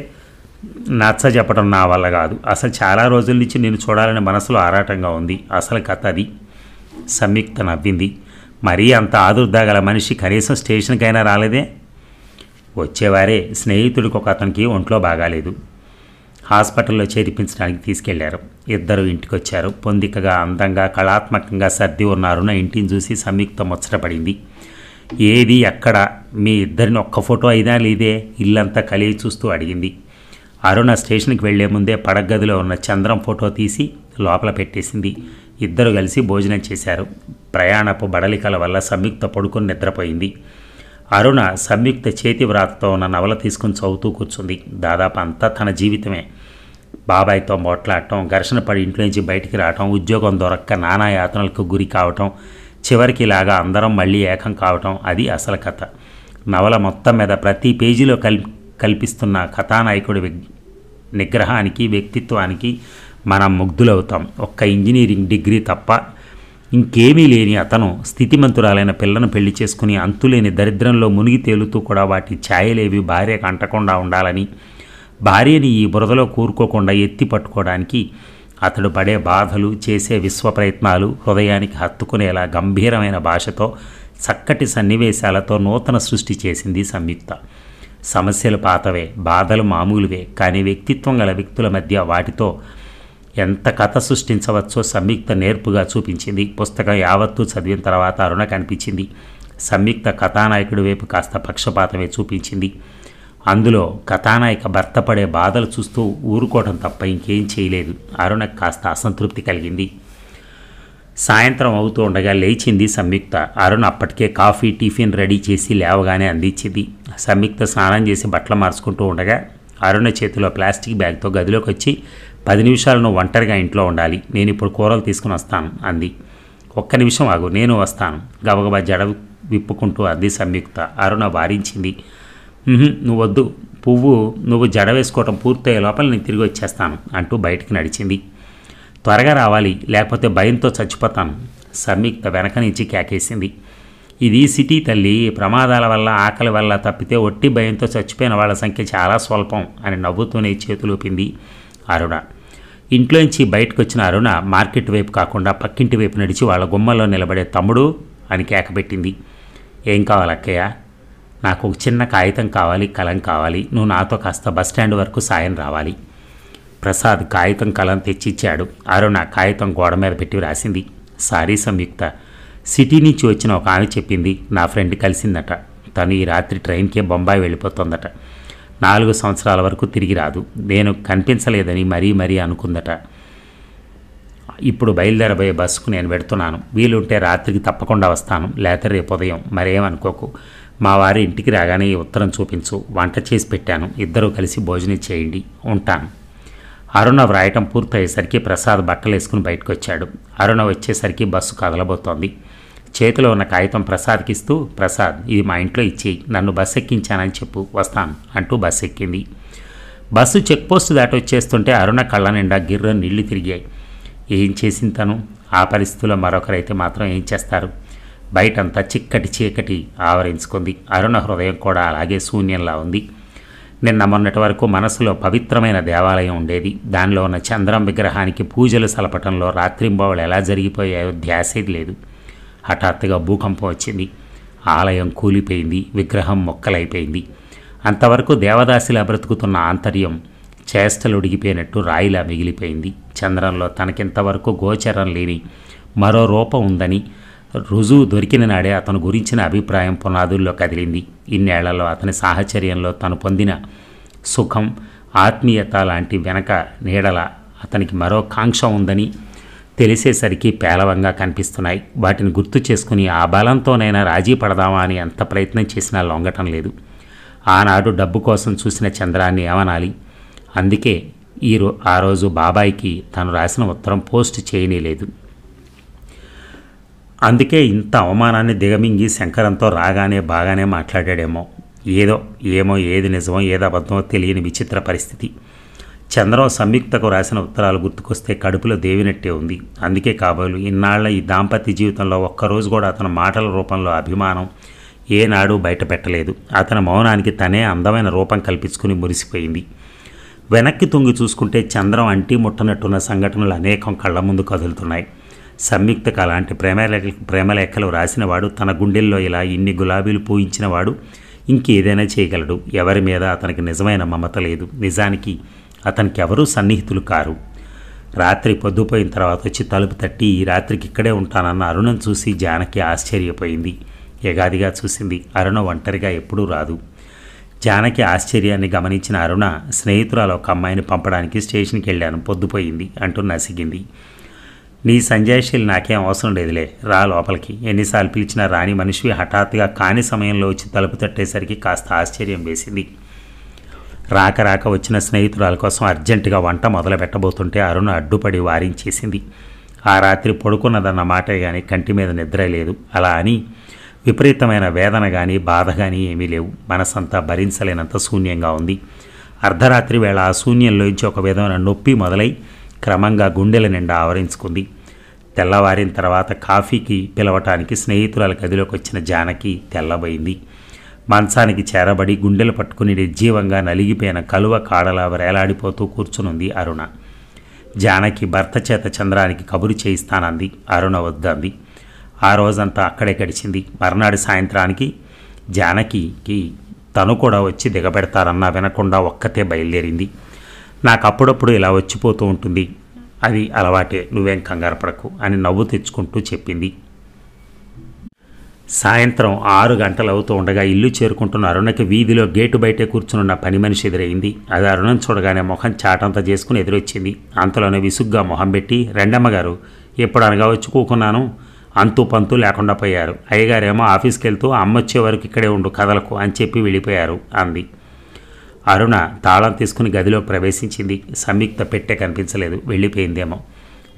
నచ్చ చెప్పడం నా వల్ల కాదు అసలు చాలా రోజుల నుంచి నేను చూడాలని మనసులో ఆరాటంగా ఉంది అసలు కథ అది సంయుక్త నవ్వింది మరీ అంత ఆదుర్దాగల మనిషి కనీసం స్టేషన్కైనా రాలేదే వచ్చేవారే స్నేహితుడికి ఒక అతనికి ఒంట్లో బాగాలేదు హాస్పిటల్లో చేర్పించడానికి తీసుకెళ్లారు ఇద్దరు ఇంటికొచ్చారు పొందికగా అందంగా కళాత్మకంగా సర్ది ఉన్నారున్న ఇంటిని చూసి సంయుక్త ముచ్చటపడింది ఏది ఎక్కడ మీ ఇద్దరిని ఒక్క ఫోటో అయినా లేదే ఇల్లంతా కలిగి చూస్తూ అడిగింది అరుణ స్టేషన్కి వెళ్లే ముందే పడగదిలో ఉన్న చంద్రం ఫోటో తీసి లోపల పెట్టేసింది ఇద్దరు కలిసి భోజనం చేశారు ప్రయాణపు బడలికల వల్ల సంయుక్త పడుకుని నిద్రపోయింది అరుణ సంయుక్త చేతి వ్రాతతో ఉన్న నవల తీసుకుని చదువుతూ కూర్చుంది దాదాపు అంతా తన జీవితమే బాబాయ్తో మొట్లాడటం ఘర్షణ పడి ఇంట్లో నుంచి బయటికి రావటం ఉద్యోగం దొరక్క నానా యాతనలకు గురి కావటం చివరికి లాగా అందరం మళ్ళీ ఏకం కావటం అది అసలు కథ నవల మొత్తం మీద ప్రతి పేజీలో కల్ కల్పిస్తున్న కథానాయకుడి నిగ్రహానికి వ్యక్తిత్వానికి మనం ముగ్ధులవుతాం ఒక్క ఇంజనీరింగ్ డిగ్రీ తప్ప ఇంకేమీ లేని అతను స్థితిమంతురాలైన పిల్లను పెళ్లి చేసుకుని అంతులేని దరిద్రంలో మునిగి తేలుతూ కూడా వాటి ఛాయలేవి భార్యకు అంటకుండా ఉండాలని భార్యని ఈ బురదలో కూరుకోకుండా ఎత్తి పట్టుకోవడానికి అతడు పడే బాధలు చేసే విశ్వ ప్రయత్నాలు హృదయానికి హత్తుకునేలా గంభీరమైన భాషతో చక్కటి సన్నివేశాలతో నూతన సృష్టి చేసింది సంయుక్త సమస్యలు పాతవే బాధలు మామూలువే కానీ వ్యక్తిత్వం గల వ్యక్తుల మధ్య వాటితో ఎంత కథ సృష్టించవచ్చో సంయుక్త నేర్పుగా చూపించింది పుస్తకం యావత్తూ చదివిన తర్వాత అరుణ కనిపించింది సంయుక్త కథానాయకుడి వైపు కాస్త పక్షపాతమే చూపించింది అందులో కథానాయక భర్త పడే బాధలు చూస్తూ ఊరుకోవడం తప్ప ఇంకేం చేయలేదు అరుణ కాస్త అసంతృప్తి కలిగింది సాయంత్రం అవుతూ ఉండగా లేచింది సంయుక్త అరుణ్ అప్పటికే కాఫీ టిఫిన్ రెడీ చేసి లేవగానే అందించింది సంయుక్త స్నానం చేసి బట్టలు మార్చుకుంటూ ఉండగా అరుణ చేతిలో ప్లాస్టిక్ బ్యాగ్తో గదిలోకి వచ్చి పది నిమిషాలు నువ్వు ఒంటరిగా ఇంట్లో ఉండాలి నేను ఇప్పుడు కూరలు తీసుకుని వస్తాను అంది ఒక్క నిమిషం ఆగు నేను వస్తాను గబగబా జడ విప్పుకుంటూ అంది సంయుక్త అరుణ వారించింది నువ్వు వద్దు పువ్వు నువ్వు జడ వేసుకోవటం పూర్తయ్యే లోపల నేను తిరిగి వచ్చేస్తాను అంటూ బయటికి నడిచింది త్వరగా రావాలి లేకపోతే భయంతో చచ్చిపోతాను సంయుక్త వెనక నుంచి కేకేసింది ఇది సిటీ తల్లి ప్రమాదాల వల్ల ఆకలి వల్ల తప్పితే ఒట్టి భయంతో చచ్చిపోయిన వాళ్ళ సంఖ్య చాలా స్వల్పం అని నవ్వుతూనే చేతులూపింది అరుణ ఇంట్లోంచి బయటకు వచ్చిన అరుణ మార్కెట్ వైపు కాకుండా పక్కింటి వైపు నడిచి వాళ్ళ గుమ్మలో నిలబడే తమ్ముడు అని కేకపెట్టింది ఏం కావాలి అక్కయ్య నాకు ఒక చిన్న కాగితం కావాలి కలం కావాలి నువ్వు నాతో కాస్త బస్ స్టాండ్ వరకు సాయం రావాలి ప్రసాద్ కాగితం కలం తెచ్చిచ్చాడు అరుణ కాగితం గోడ మీద పెట్టి రాసింది సారీ సంయుక్త సిటీ నుంచి వచ్చిన ఒక ఆమె చెప్పింది నా ఫ్రెండ్ కలిసిందట తను ఈ రాత్రి ట్రైన్కే బొంబాయి వెళ్ళిపోతుందట నాలుగు సంవత్సరాల వరకు తిరిగి రాదు నేను కనిపించలేదని మరీ మరీ అనుకుందట ఇప్పుడు బయలుదేరబోయే బస్సుకు నేను పెడుతున్నాను వీలుంటే రాత్రికి తప్పకుండా వస్తాను లేత రేపు ఉదయం మరేమనుకోకు మా వారి ఇంటికి రాగానే ఈ ఉత్తరం చూపించు వంట చేసి పెట్టాను ఇద్దరూ కలిసి భోజనం చేయండి ఉంటాను అరుణ వ్రాయటం పూర్తయ్యేసరికి ప్రసాద్ బట్టలు వేసుకుని బయటకు వచ్చాడు అరుణ వచ్చేసరికి బస్సు కదలబోతోంది చేతిలో ఉన్న కాగితం ప్రసాద్కి ఇస్తూ ప్రసాద్ ఇది మా ఇంట్లో ఇచ్చేయి నన్ను బస్ ఎక్కించానని చెప్పు వస్తాను అంటూ బస్ ఎక్కింది బస్సు చెక్పోస్ట్ దాటి వచ్చేస్తుంటే అరుణ కళ్ళ నిండా గిర్ర నీళ్లు తిరిగాయి ఏం చేసింది తను ఆ పరిస్థితుల్లో మరొకరైతే మాత్రం ఏం చేస్తారు బయటంతా చిక్కటి చీకటి ఆవరించుకుంది అరుణ హృదయం కూడా అలాగే శూన్యంలా ఉంది నిన్న మొన్నటి వరకు మనసులో పవిత్రమైన దేవాలయం ఉండేది దానిలో ఉన్న చంద్రం విగ్రహానికి పూజలు సలపటంలో రాత్రింబవలు ఎలా జరిగిపోయాయో ధ్యాసేది లేదు హఠాత్తుగా భూకంపం వచ్చింది ఆలయం కూలిపోయింది విగ్రహం మొక్కలైపోయింది అంతవరకు దేవదాసిలా బ్రతుకుతున్న ఆంతర్యం చేష్టలుడిగిపోయినట్టు రాయిలా మిగిలిపోయింది చంద్రంలో తనకింతవరకు గోచరం లేని మరో రూపం ఉందని రుజువు దొరికిన నాడే అతను గురించిన అభిప్రాయం పునాదుల్లో కదిలింది ఇన్నేళ్లలో అతని సాహచర్యంలో తను పొందిన సుఖం ఆత్మీయత లాంటి వెనక నీడల అతనికి మరో కాంక్ష ఉందని తెలిసేసరికి పేలవంగా కనిపిస్తున్నాయి వాటిని గుర్తు చేసుకుని ఆ బలంతోనైనా రాజీ పడదామా అని ఎంత ప్రయత్నం చేసినా లొంగటం లేదు ఆనాడు డబ్బు కోసం చూసిన చంద్రాన్ని ఏమనాలి అందుకే ఈరో ఆ రోజు బాబాయికి తను రాసిన ఉత్తరం పోస్ట్ చేయనేలేదు అందుకే ఇంత అవమానాన్ని దిగమింగి శంకరంతో రాగానే బాగానే మాట్లాడాడేమో ఏదో ఏమో ఏది నిజమో ఏది అబద్ధమో తెలియని విచిత్ర పరిస్థితి చంద్రం సంయుక్తకు రాసిన ఉత్తరాలు గుర్తుకొస్తే కడుపులో దేవినట్టే ఉంది అందుకే కాబోలు ఇన్నాళ్ల ఈ దాంపత్య జీవితంలో ఒక్కరోజు కూడా అతను మాటల రూపంలో అభిమానం ఏనాడు బయటపెట్టలేదు అతని మౌనానికి తనే అందమైన రూపం కల్పించుకుని మురిసిపోయింది వెనక్కి తొంగి చూసుకుంటే చంద్రం అంటి ముట్టనట్టున్న సంఘటనలు అనేకం కళ్ళ ముందు కదులుతున్నాయి సంయుక్తకు అలాంటి ప్రేమలేఖ ప్రేమలేఖలు రాసినవాడు తన గుండెల్లో ఇలా ఇన్ని గులాబీలు పూయించినవాడు ఇంకేదైనా చేయగలడు ఎవరి మీద అతనికి నిజమైన మమత లేదు నిజానికి అతనికి ఎవరూ సన్నిహితులు కారు రాత్రి పొద్దుపోయిన తర్వాత వచ్చి తలుపు తట్టి ఈ రాత్రికి ఇక్కడే ఉంటానన్న అరుణం చూసి జానకి ఆశ్చర్యపోయింది యగాదిగా చూసింది అరుణ ఒంటరిగా ఎప్పుడూ రాదు జానకి ఆశ్చర్యాన్ని గమనించిన అరుణ స్నేహితురాలు ఒక అమ్మాయిని పంపడానికి స్టేషన్కి వెళ్ళాను పొద్దుపోయింది అంటూ నసిగింది నీ సంజాయిషీలు నాకేం అవసరం లేదులే రా లోపలికి ఎన్నిసార్లు పిలిచినా రాణి మనిషి హఠాత్తుగా కాని సమయంలో వచ్చి తలుపు తట్టేసరికి కాస్త ఆశ్చర్యం వేసింది రాక రాక వచ్చిన స్నేహితురాల కోసం అర్జెంటుగా వంట మొదలు పెట్టబోతుంటే అరుణ్ అడ్డుపడి వారించేసింది ఆ రాత్రి పడుకున్నదన్న మాట కానీ కంటి మీద నిద్ర లేదు అలా అని విపరీతమైన వేదన కానీ బాధ కానీ ఏమీ లేవు మనసంతా భరించలేనంత శూన్యంగా ఉంది అర్ధరాత్రి వేళ ఆ శూన్యంలోంచి ఒక విధమైన నొప్పి మొదలై క్రమంగా గుండెల నిండా ఆవరించుకుంది తెల్లవారిన తర్వాత కాఫీకి పిలవటానికి స్నేహితురాల గదిలోకి వచ్చిన జానకి తెల్లబోయింది మంచానికి చేరబడి గుండెలు పట్టుకుని నిర్జీవంగా నలిగిపోయిన కలువ కాడలా వేలాడిపోతూ కూర్చునుంది అరుణ జానకి భర్త చేత చంద్రానికి కబురు చేయిస్తానంది అరుణ వద్దంది ఆ రోజంతా అక్కడే గడిచింది మర్నాడు సాయంత్రానికి జానకికి తను కూడా వచ్చి దిగబెడతారన్నా వినకుండా ఒక్కతే బయలుదేరింది నాకు అప్పుడప్పుడు ఇలా వచ్చిపోతూ ఉంటుంది అది అలవాటే నువ్వేం కంగారపడకు అని నవ్వు తెచ్చుకుంటూ చెప్పింది సాయంత్రం ఆరు గంటలు అవుతూ ఉండగా ఇల్లు చేరుకుంటున్న అరుణకి వీధిలో గేటు బయటే కూర్చునున్న పని మనిషి ఎదురైంది అది అరుణం చూడగానే మొహం చాటంతా చేసుకుని ఎదురొచ్చింది అంతలోనే విసుగ్గా మొహం పెట్టి రెండమ్మగారు ఎప్పుడు అనగా వచ్చి కూకున్నాను అంతు పంతు లేకుండా పోయారు అయ్యగారేమో ఆఫీస్కి వెళ్తూ అమ్మొచ్చే వరకు ఇక్కడే ఉండు కథలకు అని చెప్పి వెళ్ళిపోయారు అంది అరుణ తాళం తీసుకుని గదిలో ప్రవేశించింది సంయుక్త పెట్టే కనిపించలేదు వెళ్ళిపోయిందేమో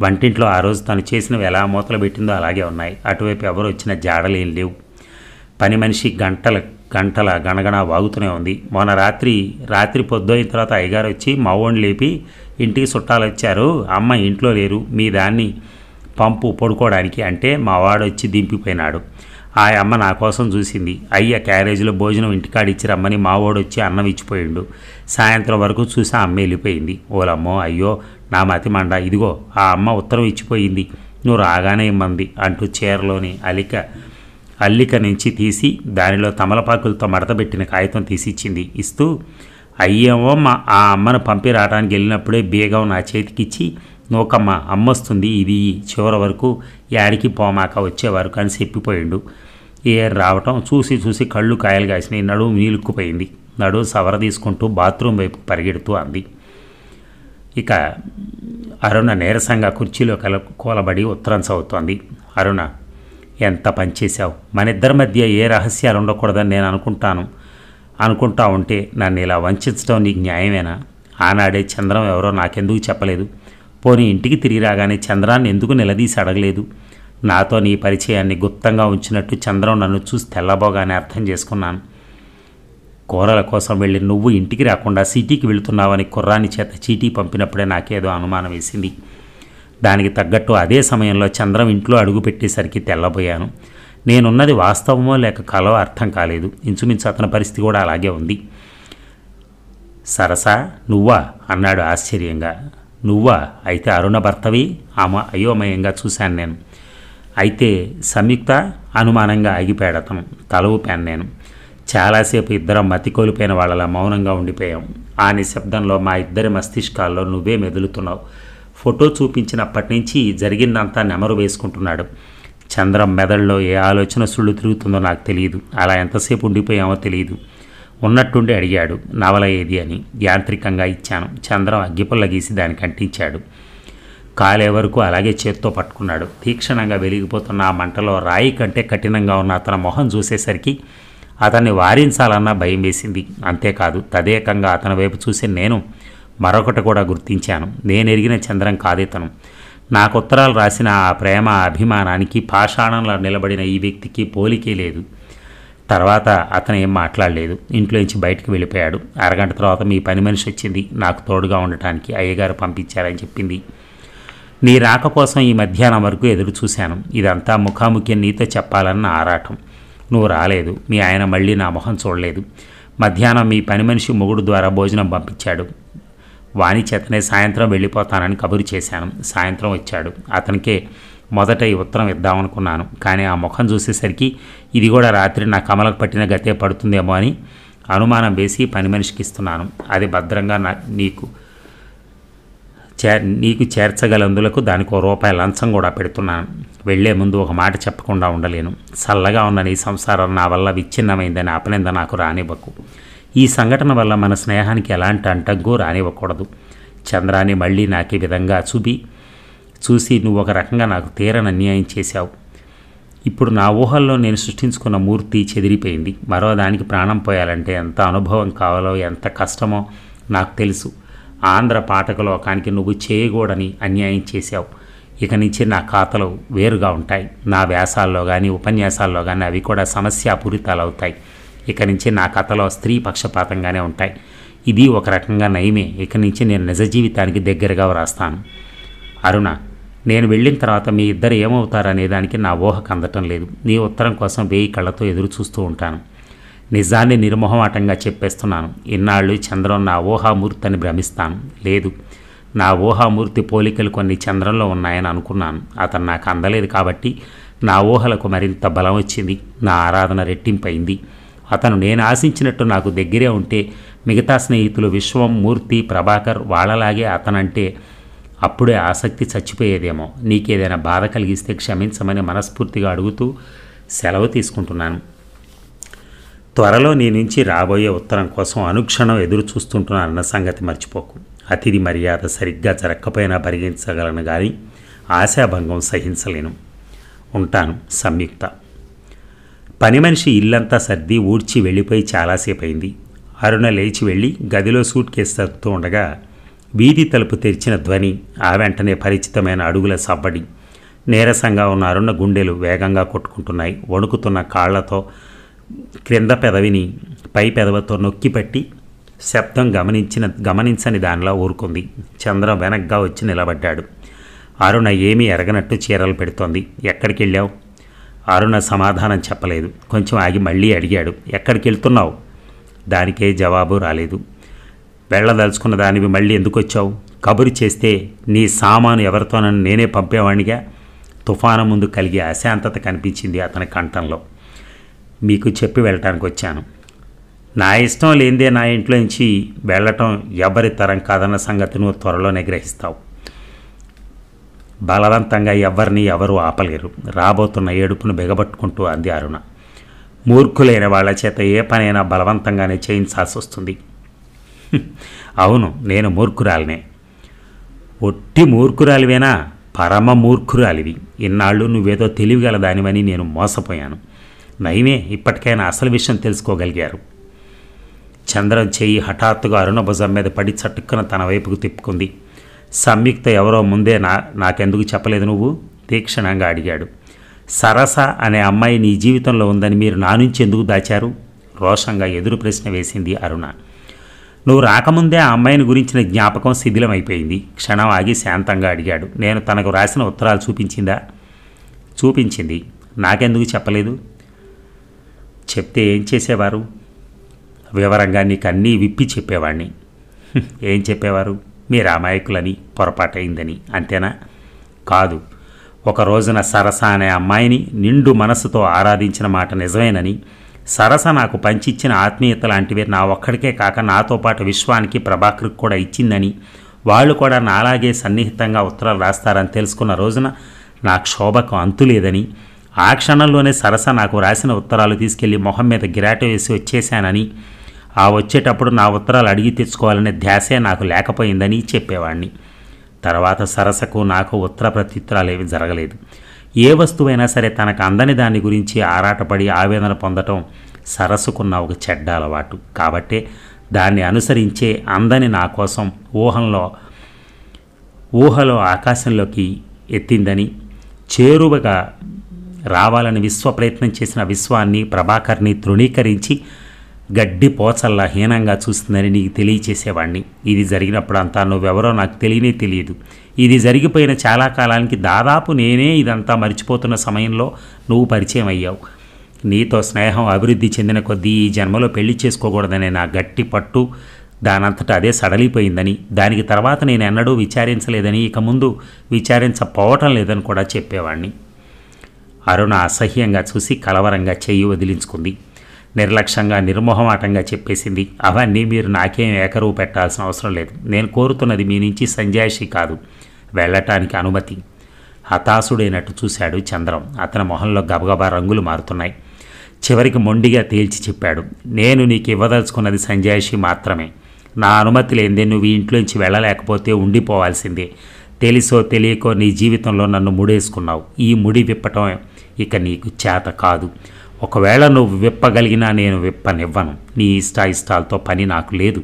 వంటింట్లో ఆ రోజు తను చేసినవి ఎలా మూతలు పెట్టిందో అలాగే ఉన్నాయి అటువైపు ఎవరు వచ్చిన జాడలేం లేవు పని మనిషి గంటల గంటల గణగణ వాగుతూనే ఉంది మొన్న రాత్రి రాత్రి అయిన తర్వాత అయ్యగారు వచ్చి మవ్వని లేపి ఇంటికి చుట్టాలు వచ్చారు అమ్మ ఇంట్లో లేరు మీ దాన్ని పంపు పడుకోవడానికి అంటే మా వాడు వచ్చి దింపిపోయినాడు ఆ అమ్మ నా కోసం చూసింది అయ్య క్యారేజీలో భోజనం ఇంటికాడిచ్చి రమ్మని మావోడు వచ్చి అన్నం ఇచ్చిపోయిండు సాయంత్రం వరకు చూసి అమ్మ వెళ్ళిపోయింది ఓలమ్మో అయ్యో నా మతిమండ ఇదిగో ఆ అమ్మ ఉత్తరం ఇచ్చిపోయింది నువ్వు రాగానే ఇమ్మంది అంటూ చీరలోని అలిక అల్లిక నుంచి తీసి దానిలో తమలపాకులతో మడతబెట్టిన కాగితం తీసిచ్చింది ఇస్తూ అయ్యేమో మా ఆ అమ్మను పంపి రావడానికి వెళ్ళినప్పుడే బేగం నా చేతికిచ్చి నూకమ్మ వస్తుంది ఇది చివరి వరకు యాడికి పోమాక వచ్చేవారు అని చెప్పిపోయిండు ఏ రావటం చూసి చూసి కళ్ళు కాయలు కాసినాయి నడువు నీలుక్కుపోయింది నడువు సవర తీసుకుంటూ బాత్రూమ్ వైపు పరిగెడుతూ అంది ఇక అరుణ నీరసంగా కుర్చీలో కల కూలబడి ఉత్తరం చదువుతోంది అరుణ ఎంత పనిచేశావు మనిద్దరి మధ్య ఏ రహస్యాలు ఉండకూడదని నేను అనుకుంటాను అనుకుంటా ఉంటే నన్ను ఇలా వంచడం నీకు న్యాయమేనా ఆనాడే చంద్రం ఎవరో నాకెందుకు చెప్పలేదు పోనీ ఇంటికి తిరిగి రాగానే చంద్రాన్ని ఎందుకు నిలదీసి అడగలేదు నాతో నీ పరిచయాన్ని గుప్తంగా ఉంచినట్టు చంద్రం నన్ను చూసి తెల్లబోగానే అర్థం చేసుకున్నాను కూరల కోసం వెళ్ళి నువ్వు ఇంటికి రాకుండా సిటీకి వెళుతున్నావని కుర్రాని చేత చీటీ పంపినప్పుడే నాకేదో అనుమానం వేసింది దానికి తగ్గట్టు అదే సమయంలో చంద్రం ఇంట్లో అడుగుపెట్టేసరికి తెల్లబోయాను నేనున్నది వాస్తవమో లేక కలో అర్థం కాలేదు ఇంచుమించు అతని పరిస్థితి కూడా అలాగే ఉంది సరసా నువ్వా అన్నాడు ఆశ్చర్యంగా నువ్వా అయితే అరుణ భర్తవి ఆమె అయోమయంగా చూశాను నేను అయితే సంయుక్త అనుమానంగా ఆగిపోయాడు అతను తల నేను చాలాసేపు ఇద్దరం కోల్పోయిన వాళ్ళలా మౌనంగా ఉండిపోయాం ఆ నిశ్శబ్దంలో మా ఇద్దరి మస్తిష్కాల్లో నువ్వే మెదులుతున్నావు ఫోటో చూపించినప్పటి నుంచి జరిగిందంతా నెమరు వేసుకుంటున్నాడు చంద్రం మెదడులో ఏ ఆలోచన సుళ్ళు తిరుగుతుందో నాకు తెలియదు అలా ఎంతసేపు ఉండిపోయామో తెలియదు ఉన్నట్టుండి అడిగాడు నవల ఏది అని యాంత్రికంగా ఇచ్చాను చంద్రం అగ్గిపుల్ల గీసి దానికి అంటించాడు కాలే వరకు అలాగే చేత్తో పట్టుకున్నాడు తీక్షణంగా వెలిగిపోతున్న ఆ మంటలో రాయి కంటే కఠినంగా ఉన్న అతని మొహం చూసేసరికి అతన్ని వారించాలన్న భయం వేసింది అంతేకాదు తదేకంగా అతని వైపు చూసి నేను మరొకటి కూడా గుర్తించాను నేను ఎరిగిన చంద్రం కాదితను నాకు ఉత్తరాలు రాసిన ఆ ప్రేమ అభిమానానికి పాషాణంలో నిలబడిన ఈ వ్యక్తికి పోలికే లేదు తర్వాత అతను ఏం మాట్లాడలేదు ఇంట్లోంచి బయటకు వెళ్ళిపోయాడు అరగంట తర్వాత మీ పని మనిషి వచ్చింది నాకు తోడుగా ఉండటానికి అయ్యగారు పంపించారని చెప్పింది నీ రాక కోసం ఈ మధ్యాహ్నం వరకు ఎదురు చూశాను ఇదంతా ముఖాముఖి నీతో చెప్పాలన్న ఆరాటం నువ్వు రాలేదు మీ ఆయన మళ్ళీ నా మొహం చూడలేదు మధ్యాహ్నం మీ పని మనిషి మొగుడు ద్వారా భోజనం పంపించాడు వాణి చేతనే సాయంత్రం వెళ్ళిపోతానని కబురు చేశాను సాయంత్రం వచ్చాడు అతనికే మొదట ఈ ఉత్తరం ఇద్దామనుకున్నాను కానీ ఆ ముఖం చూసేసరికి ఇది కూడా రాత్రి నా కమలకు పట్టిన గతే పడుతుందేమో అని అనుమానం వేసి పని మనిషికి ఇస్తున్నాను అది భద్రంగా నా నీకు చేర్ నీకు చేర్చగలందులకు దానికి ఒక రూపాయి లంచం కూడా పెడుతున్నాను వెళ్లే ముందు ఒక మాట చెప్పకుండా ఉండలేను చల్లగా ఉన్న నీ సంసారం నా వల్ల విచ్ఛిన్నమైందని అపనింద నాకు రానివ్వకు ఈ సంఘటన వల్ల మన స్నేహానికి ఎలాంటి అంటగ్గు రానివ్వకూడదు చంద్రాన్ని మళ్ళీ నాకు ఈ విధంగా చూపి చూసి నువ్వు ఒక రకంగా నాకు తీరని అన్యాయం చేశావు ఇప్పుడు నా ఊహల్లో నేను సృష్టించుకున్న మూర్తి చెదిరిపోయింది మరో దానికి ప్రాణం పోయాలంటే ఎంత అనుభవం కావాలో ఎంత కష్టమో నాకు తెలుసు ఆంధ్ర పాఠక లోకానికి నువ్వు చేయకూడని అన్యాయం చేశావు ఇక నుంచి నా ఖాతాలు వేరుగా ఉంటాయి నా వ్యాసాల్లో కానీ ఉపన్యాసాల్లో కానీ అవి కూడా సమస్యాపూరితాలు అవుతాయి ఇక నుంచి నా కథలో స్త్రీ పక్షపాతంగానే ఉంటాయి ఇది ఒక రకంగా నయమే ఇక నుంచి నేను నిజ జీవితానికి దగ్గరగా వ్రాస్తాను అరుణ నేను వెళ్ళిన తర్వాత మీ ఇద్దరు ఏమవుతారనే దానికి నా ఊహ కందటం లేదు నీ ఉత్తరం కోసం వేయి కళ్ళతో ఎదురు చూస్తూ ఉంటాను నిజాన్ని నిర్మోహమాటంగా చెప్పేస్తున్నాను ఇన్నాళ్ళు చంద్రం నా ఊహామూర్తి అని భ్రమిస్తాను లేదు నా ఊహామూర్తి పోలికలు కొన్ని చంద్రంలో ఉన్నాయని అనుకున్నాను అతను నాకు అందలేదు కాబట్టి నా ఊహలకు మరింత బలం వచ్చింది నా ఆరాధన రెట్టింపైంది అతను నేను ఆశించినట్టు నాకు దగ్గరే ఉంటే మిగతా స్నేహితులు విశ్వం మూర్తి ప్రభాకర్ వాళ్ళలాగే అతనంటే అప్పుడే ఆసక్తి చచ్చిపోయేదేమో నీకేదైనా బాధ కలిగిస్తే క్షమించమని మనస్ఫూర్తిగా అడుగుతూ సెలవు తీసుకుంటున్నాను త్వరలో నీ నుంచి రాబోయే ఉత్తరం కోసం అనుక్షణం ఎదురు అన్న సంగతి మర్చిపోకు అతిథి మర్యాద సరిగ్గా జరక్కపోయినా పరిగణించగలను కానీ ఆశాభంగం సహించలేను ఉంటాను సంయుక్త పని మనిషి ఇల్లంతా సర్ది ఊడ్చి వెళ్ళిపోయి చాలాసేపు అయింది అరుణ లేచి వెళ్ళి గదిలో సూట్ కేసు తరుపుతూ ఉండగా వీధి తలుపు తెరిచిన ధ్వని ఆ వెంటనే పరిచితమైన అడుగుల సవ్వడి నీరసంగా ఉన్న అరుణ గుండెలు వేగంగా కొట్టుకుంటున్నాయి వణుకుతున్న కాళ్లతో క్రింద పెదవిని పై పెదవతో నొక్కిపట్టి శబ్దం గమనించిన గమనించని దానిలా ఊరుకుంది చంద్రం వెనక్గా వచ్చి నిలబడ్డాడు అరుణ ఏమీ ఎరగనట్టు చీరలు పెడుతోంది ఎక్కడికి వెళ్ళావు అరుణ సమాధానం చెప్పలేదు కొంచెం ఆగి మళ్ళీ అడిగాడు ఎక్కడికి వెళ్తున్నావు దానికే జవాబు రాలేదు వెళ్ళదలుచుకున్న దానివి మళ్ళీ ఎందుకు వచ్చావు కబురు చేస్తే నీ సామాను ఎవరితోనని నేనే పంపేవాణిగా తుఫాను ముందు కలిగే అశాంతత కనిపించింది అతని కంఠంలో మీకు చెప్పి వెళ్ళటానికి వచ్చాను నా ఇష్టం లేనిదే నా ఇంట్లో నుంచి వెళ్ళటం ఎవరి తరం కాదన్న సంగతి నువ్వు త్వరలోనే గ్రహిస్తావు బలవంతంగా ఎవరిని ఎవరు ఆపలేరు రాబోతున్న ఏడుపును బిగబట్టుకుంటూ అంది అరుణ మూర్ఖులైన వాళ్ళ చేత ఏ పనైనా బలవంతంగానే చేయించాల్సి వస్తుంది అవును నేను మూర్ఖురాలినే ఒట్టి మూర్ఖురాలివేనా పరమ మూర్ఖురాలివి ఇన్నాళ్ళు నువ్వేదో తెలివిగల దానివని నేను మోసపోయాను నయమే ఇప్పటికైనా అసలు విషయం తెలుసుకోగలిగారు చంద్రం చేయి హఠాత్తుగా అరుణ భుజం మీద పడి చటుక్కున తన వైపుకు తిప్పుకుంది సంయుక్త ఎవరో ముందే నా నాకెందుకు చెప్పలేదు నువ్వు తీక్షణంగా అడిగాడు సరస అనే అమ్మాయి నీ జీవితంలో ఉందని మీరు నా నుంచి ఎందుకు దాచారు రోషంగా ఎదురు ప్రశ్న వేసింది అరుణ నువ్వు రాకముందే ఆ అమ్మాయిని గురించిన జ్ఞాపకం శిథిలమైపోయింది క్షణం ఆగి శాంతంగా అడిగాడు నేను తనకు రాసిన ఉత్తరాలు చూపించిందా చూపించింది నాకెందుకు చెప్పలేదు చెప్తే ఏం చేసేవారు వివరంగా నీకు అన్నీ విప్పి చెప్పేవాడిని ఏం చెప్పేవారు మీ రామాయకులని పొరపాటైందని అంతేనా కాదు ఒక రోజున సరస అనే అమ్మాయిని నిండు మనసుతో ఆరాధించిన మాట నిజమేనని సరస నాకు పంచిచ్చిన ఆత్మీయత లాంటివి నా ఒక్కడికే కాక నాతో పాటు విశ్వానికి ప్రభాకర్కి కూడా ఇచ్చిందని వాళ్ళు కూడా నాలాగే సన్నిహితంగా ఉత్తరాలు రాస్తారని తెలుసుకున్న రోజున నా క్షోభకు అంతులేదని ఆ క్షణంలోనే సరస నాకు రాసిన ఉత్తరాలు తీసుకెళ్లి మొహం మీద గిరాట వేసి వచ్చేశానని ఆ వచ్చేటప్పుడు నా ఉత్తరాలు అడిగి తెచ్చుకోవాలనే ధ్యాసే నాకు లేకపోయిందని చెప్పేవాడిని తర్వాత సరసకు నాకు ఉత్తర ప్రత్యుత్తరాలు ఏవి జరగలేదు ఏ వస్తువైనా సరే తనకు అందని దాని గురించి ఆరాటపడి ఆవేదన పొందటం సరస్సుకున్న ఒక చెడ్డ అలవాటు కాబట్టే దాన్ని అనుసరించే అందని నా కోసం ఊహంలో ఊహలో ఆకాశంలోకి ఎత్తిందని చేరువగా రావాలని విశ్వ ప్రయత్నం చేసిన విశ్వాన్ని ప్రభాకర్ని తృణీకరించి గడ్డి పోచల్లా హీనంగా చూస్తుందని నీకు తెలియచేసేవాడిని ఇది జరిగినప్పుడు అంతా నువ్వెవరో నాకు తెలియనే తెలియదు ఇది జరిగిపోయిన చాలా కాలానికి దాదాపు నేనే ఇదంతా మర్చిపోతున్న సమయంలో నువ్వు పరిచయం అయ్యావు నీతో స్నేహం అభివృద్ధి చెందిన కొద్దీ ఈ జన్మలో పెళ్లి చేసుకోకూడదనే నా గట్టి పట్టు దానంతటా అదే సడలిపోయిందని దానికి తర్వాత నేను ఎన్నడూ విచారించలేదని ఇక ముందు విచారించపోవటం లేదని కూడా చెప్పేవాడిని అరుణ అసహ్యంగా చూసి కలవరంగా చెయ్యి వదిలించుకుంది నిర్లక్ష్యంగా నిర్మోహమాటంగా చెప్పేసింది అవన్నీ మీరు నాకేం ఏకరువు పెట్టాల్సిన అవసరం లేదు నేను కోరుతున్నది మీ నుంచి సంజాయిషి కాదు వెళ్ళటానికి అనుమతి హతాశుడైనట్టు చూశాడు చంద్రం అతని మొహంలో గబగబా రంగులు మారుతున్నాయి చివరికి మొండిగా తేల్చి చెప్పాడు నేను నీకు ఇవ్వదలుచుకున్నది సంజాయిషి మాత్రమే నా అనుమతి లేదే నువ్వు ఇంట్లోంచి వెళ్ళలేకపోతే ఉండిపోవాల్సిందే తెలిసో తెలియకో నీ జీవితంలో నన్ను ముడేసుకున్నావు ఈ ముడి విప్పటం ఇక నీకు చేత కాదు ఒకవేళ నువ్వు విప్పగలిగినా నేను విప్పనివ్వను నీ ఇష్టాయిష్టాలతో పని నాకు లేదు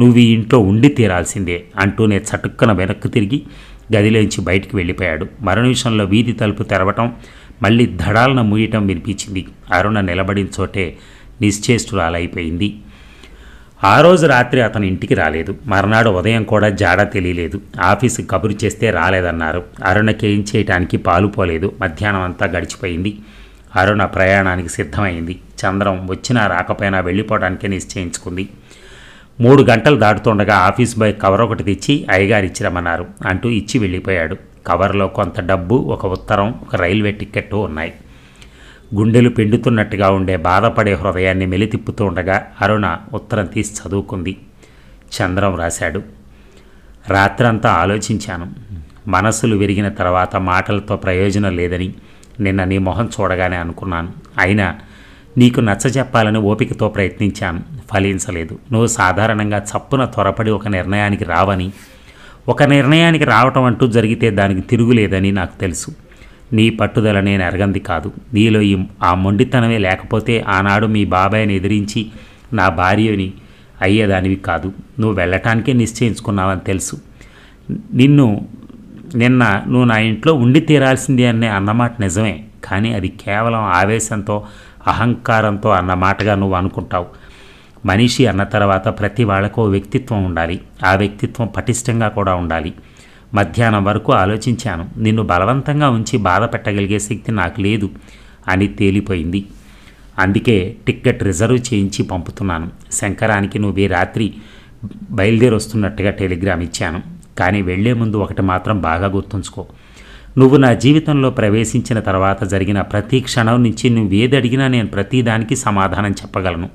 నువ్వు ఈ ఇంట్లో ఉండి తీరాల్సిందే అంటూనే చటుక్కన వెనక్కు తిరిగి గదిలోంచి బయటికి వెళ్ళిపోయాడు మరునిమిషంలో వీధి తలుపు తెరవటం మళ్ళీ ధడాలను మూయటం వినిపించింది అరుణ నిలబడిన చోటే నిశ్చేష్ఠురాలైపోయింది ఆ రోజు రాత్రి అతను ఇంటికి రాలేదు మర్నాడు ఉదయం కూడా జాడ తెలియలేదు ఆఫీసు కబురు చేస్తే రాలేదన్నారు అరుణ ఏం చేయటానికి పాలు పోలేదు మధ్యాహ్నం అంతా గడిచిపోయింది అరుణ ప్రయాణానికి సిద్ధమైంది చంద్రం వచ్చినా రాకపోయినా వెళ్ళిపోవడానికే నిశ్చయించుకుంది మూడు గంటలు దాటుతుండగా ఆఫీస్ బాయ్ కవర్ ఒకటి తెచ్చి అయ్యగారు ఇచ్చిరమన్నారు అంటూ ఇచ్చి వెళ్ళిపోయాడు కవర్లో కొంత డబ్బు ఒక ఉత్తరం ఒక రైల్వే టిక్కెట్ ఉన్నాయి గుండెలు పెండుతున్నట్టుగా ఉండే బాధపడే హృదయాన్ని మెలితిప్పుతుండగా అరుణ ఉత్తరం తీసి చదువుకుంది చంద్రం రాశాడు రాత్రంతా ఆలోచించాను మనసులు విరిగిన తర్వాత మాటలతో ప్రయోజనం లేదని నిన్న నీ మొహం చూడగానే అనుకున్నాను అయినా నీకు నచ్చ చెప్పాలని ఓపికతో ప్రయత్నించాను ఫలించలేదు నువ్వు సాధారణంగా చప్పున త్వరపడి ఒక నిర్ణయానికి రావని ఒక నిర్ణయానికి రావటం అంటూ జరిగితే దానికి తిరుగులేదని నాకు తెలుసు నీ పట్టుదల నేను ఎరగంది కాదు నీలో ఈ ఆ మొండితనమే లేకపోతే ఆనాడు మీ బాబాయ్ని ఎదిరించి నా భార్యని అయ్యేదానివి కాదు నువ్వు వెళ్ళటానికే నిశ్చయించుకున్నావని తెలుసు నిన్ను నిన్న నువ్వు నా ఇంట్లో ఉండి తీరాల్సింది అనే అన్నమాట నిజమే కానీ అది కేవలం ఆవేశంతో అహంకారంతో అన్నమాటగా నువ్వు అనుకుంటావు మనిషి అన్న తర్వాత ప్రతి వాళ్ళకు వ్యక్తిత్వం ఉండాలి ఆ వ్యక్తిత్వం పటిష్టంగా కూడా ఉండాలి మధ్యాహ్నం వరకు ఆలోచించాను నిన్ను బలవంతంగా ఉంచి బాధ పెట్టగలిగే శక్తి నాకు లేదు అని తేలిపోయింది అందుకే టిక్కెట్ రిజర్వ్ చేయించి పంపుతున్నాను శంకరానికి నువ్వు రాత్రి వస్తున్నట్టుగా టెలిగ్రామ్ ఇచ్చాను కానీ వెళ్లే ముందు ఒకటి మాత్రం బాగా గుర్తుంచుకో నువ్వు నా జీవితంలో ప్రవేశించిన తర్వాత జరిగిన ప్రతి క్షణం నుంచి నువ్వేది అడిగినా నేను ప్రతిదానికి సమాధానం చెప్పగలను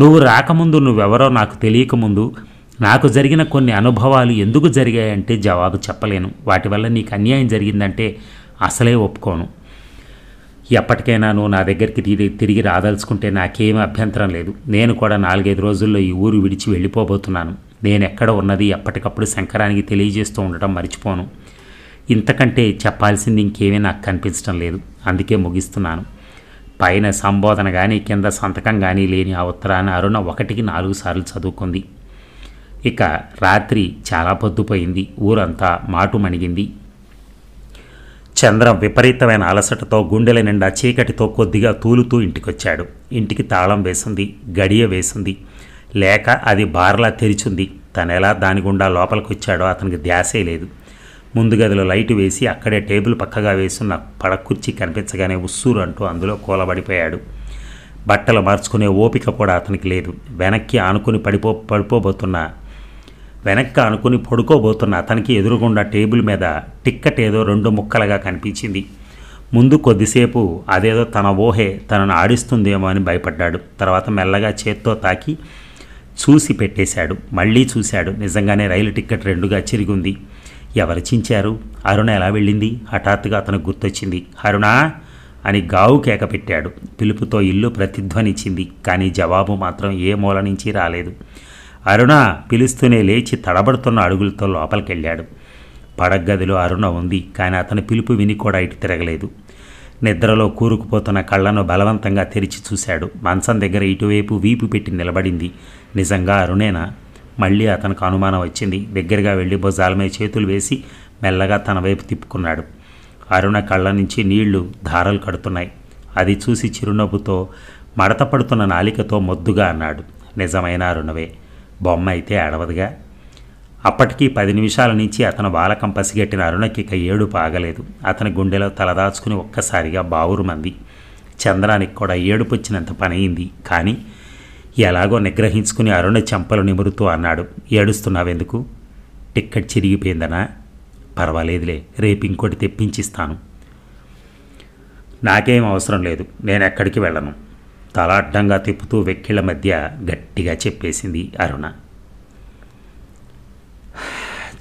నువ్వు రాకముందు నువ్వెవరో నాకు తెలియకముందు నాకు జరిగిన కొన్ని అనుభవాలు ఎందుకు జరిగాయంటే జవాబు చెప్పలేను వాటి వల్ల నీకు అన్యాయం జరిగిందంటే అసలే ఒప్పుకోను ఎప్పటికైనా నువ్వు నా దగ్గరికి తిరిగి తిరిగి రాదలుచుకుంటే నాకేం అభ్యంతరం లేదు నేను కూడా నాలుగైదు రోజుల్లో ఈ ఊరు విడిచి వెళ్ళిపోబోతున్నాను నేను ఎక్కడ ఉన్నది ఎప్పటికప్పుడు శంకరానికి తెలియజేస్తూ ఉండటం మర్చిపోను ఇంతకంటే చెప్పాల్సింది ఇంకేమీ నాకు కనిపించడం లేదు అందుకే ముగిస్తున్నాను పైన సంబోధన కానీ కింద సంతకం కానీ లేని ఆ ఉత్తరాన్ని అరుణ ఒకటికి నాలుగు సార్లు చదువుకుంది ఇక రాత్రి చాలా పొద్దుపోయింది ఊరంతా మాటుమణిగింది చంద్రం విపరీతమైన అలసటతో గుండెల నిండా చీకటితో కొద్దిగా తూలుతూ ఇంటికొచ్చాడు ఇంటికి తాళం వేసింది గడియ వేసింది లేక అది బార్లా తెరిచింది తనెలా దాని గుండా లోపలికొచ్చాడో అతనికి ధ్యాసే లేదు ముందు గదిలో లైట్ వేసి అక్కడే టేబుల్ పక్కగా వేసున్న పడకుర్చీ కనిపించగానే ఉస్సూరు అంటూ అందులో కూలబడిపోయాడు బట్టలు మార్చుకునే ఓపిక కూడా అతనికి లేదు వెనక్కి ఆనుకుని పడిపో పడిపోబోతున్న వెనక్క అనుకుని పడుకోబోతున్న అతనికి ఎదురుగుండా టేబుల్ మీద టిక్కెట్ ఏదో రెండు ముక్కలుగా కనిపించింది ముందు కొద్దిసేపు అదేదో తన ఊహే తనను ఆడిస్తుందేమో అని భయపడ్డాడు తర్వాత మెల్లగా చేత్తో తాకి చూసి పెట్టేశాడు మళ్ళీ చూశాడు నిజంగానే రైలు టిక్కెట్ రెండుగా చిరిగుంది ఎవరు చించారు అరుణ ఎలా వెళ్ళింది హఠాత్తుగా అతను గుర్తొచ్చింది అరుణ అని గావు కేక పెట్టాడు పిలుపుతో ఇల్లు ప్రతిధ్వనిచ్చింది కానీ జవాబు మాత్రం ఏ మూల నుంచి రాలేదు అరుణ పిలుస్తూనే లేచి తడబడుతున్న అడుగులతో లోపలికెళ్ళాడు పడగదిలో అరుణ ఉంది కానీ అతని పిలుపు విని కూడా ఇటు తిరగలేదు నిద్రలో కూరుకుపోతున్న కళ్ళను బలవంతంగా తెరిచి చూశాడు మంచం దగ్గర ఇటువైపు వీపు పెట్టి నిలబడింది నిజంగా అరుణేనా మళ్ళీ అతనికి అనుమానం వచ్చింది దగ్గరగా వెళ్ళి భుజాల మీద చేతులు వేసి మెల్లగా తన వైపు తిప్పుకున్నాడు అరుణ కళ్ళ నుంచి నీళ్లు ధారలు కడుతున్నాయి అది చూసి చిరునవ్వుతో మడతపడుతున్న నాలికతో మొద్దుగా అన్నాడు నిజమైన అరుణవే బొమ్మ అయితే అడవదుగా అప్పటికీ పది నిమిషాల నుంచి అతను బాలకం పసిగట్టిన అరుణకి ఇక ఏడు పాగలేదు అతని గుండెలో తలదాచుకుని ఒక్కసారిగా బావురు మంది చంద్రానికి కూడా పని పనయింది కానీ ఎలాగో నిగ్రహించుకుని అరుణ చెంపలు నిమురుతూ అన్నాడు ఏడుస్తున్నావెందుకు టిక్కెట్ చిరిగిపోయిందనా పర్వాలేదులే రేపు ఇంకోటి తెప్పించిస్తాను నాకేం అవసరం లేదు నేను ఎక్కడికి వెళ్ళను తల అడ్డంగా తిప్పుతూ వెక్కిళ్ళ మధ్య గట్టిగా చెప్పేసింది అరుణ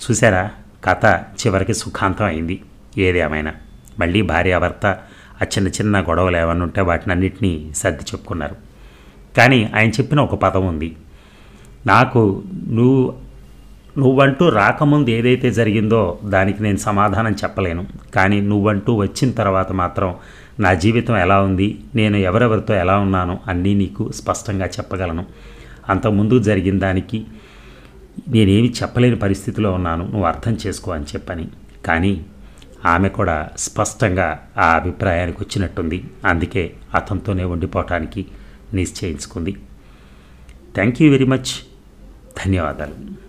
చూసారా కథ చివరికి సుఖాంతం అయింది ఏదేమైనా మళ్ళీ భార్యాభర్త ఆ చిన్న చిన్న గొడవలు ఏమైనా ఉంటే వాటినన్నింటినీ సర్ది చెప్పుకున్నారు కానీ ఆయన చెప్పిన ఒక పదం ఉంది నాకు నువ్వు నువ్వంటూ రాకముందు ఏదైతే జరిగిందో దానికి నేను సమాధానం చెప్పలేను కానీ నువ్వంటూ వచ్చిన తర్వాత మాత్రం నా జీవితం ఎలా ఉంది నేను ఎవరెవరితో ఎలా ఉన్నాను అన్నీ నీకు స్పష్టంగా చెప్పగలను అంతకుముందు జరిగిన దానికి నేనేమి చెప్పలేని పరిస్థితిలో ఉన్నాను నువ్వు అర్థం చేసుకో అని చెప్పని కానీ ఆమె కూడా స్పష్టంగా ఆ అభిప్రాయానికి వచ్చినట్టుంది అందుకే అతనితోనే ఉండిపోవటానికి నిశ్చయించుకుంది థ్యాంక్ యూ వెరీ మచ్ ధన్యవాదాలు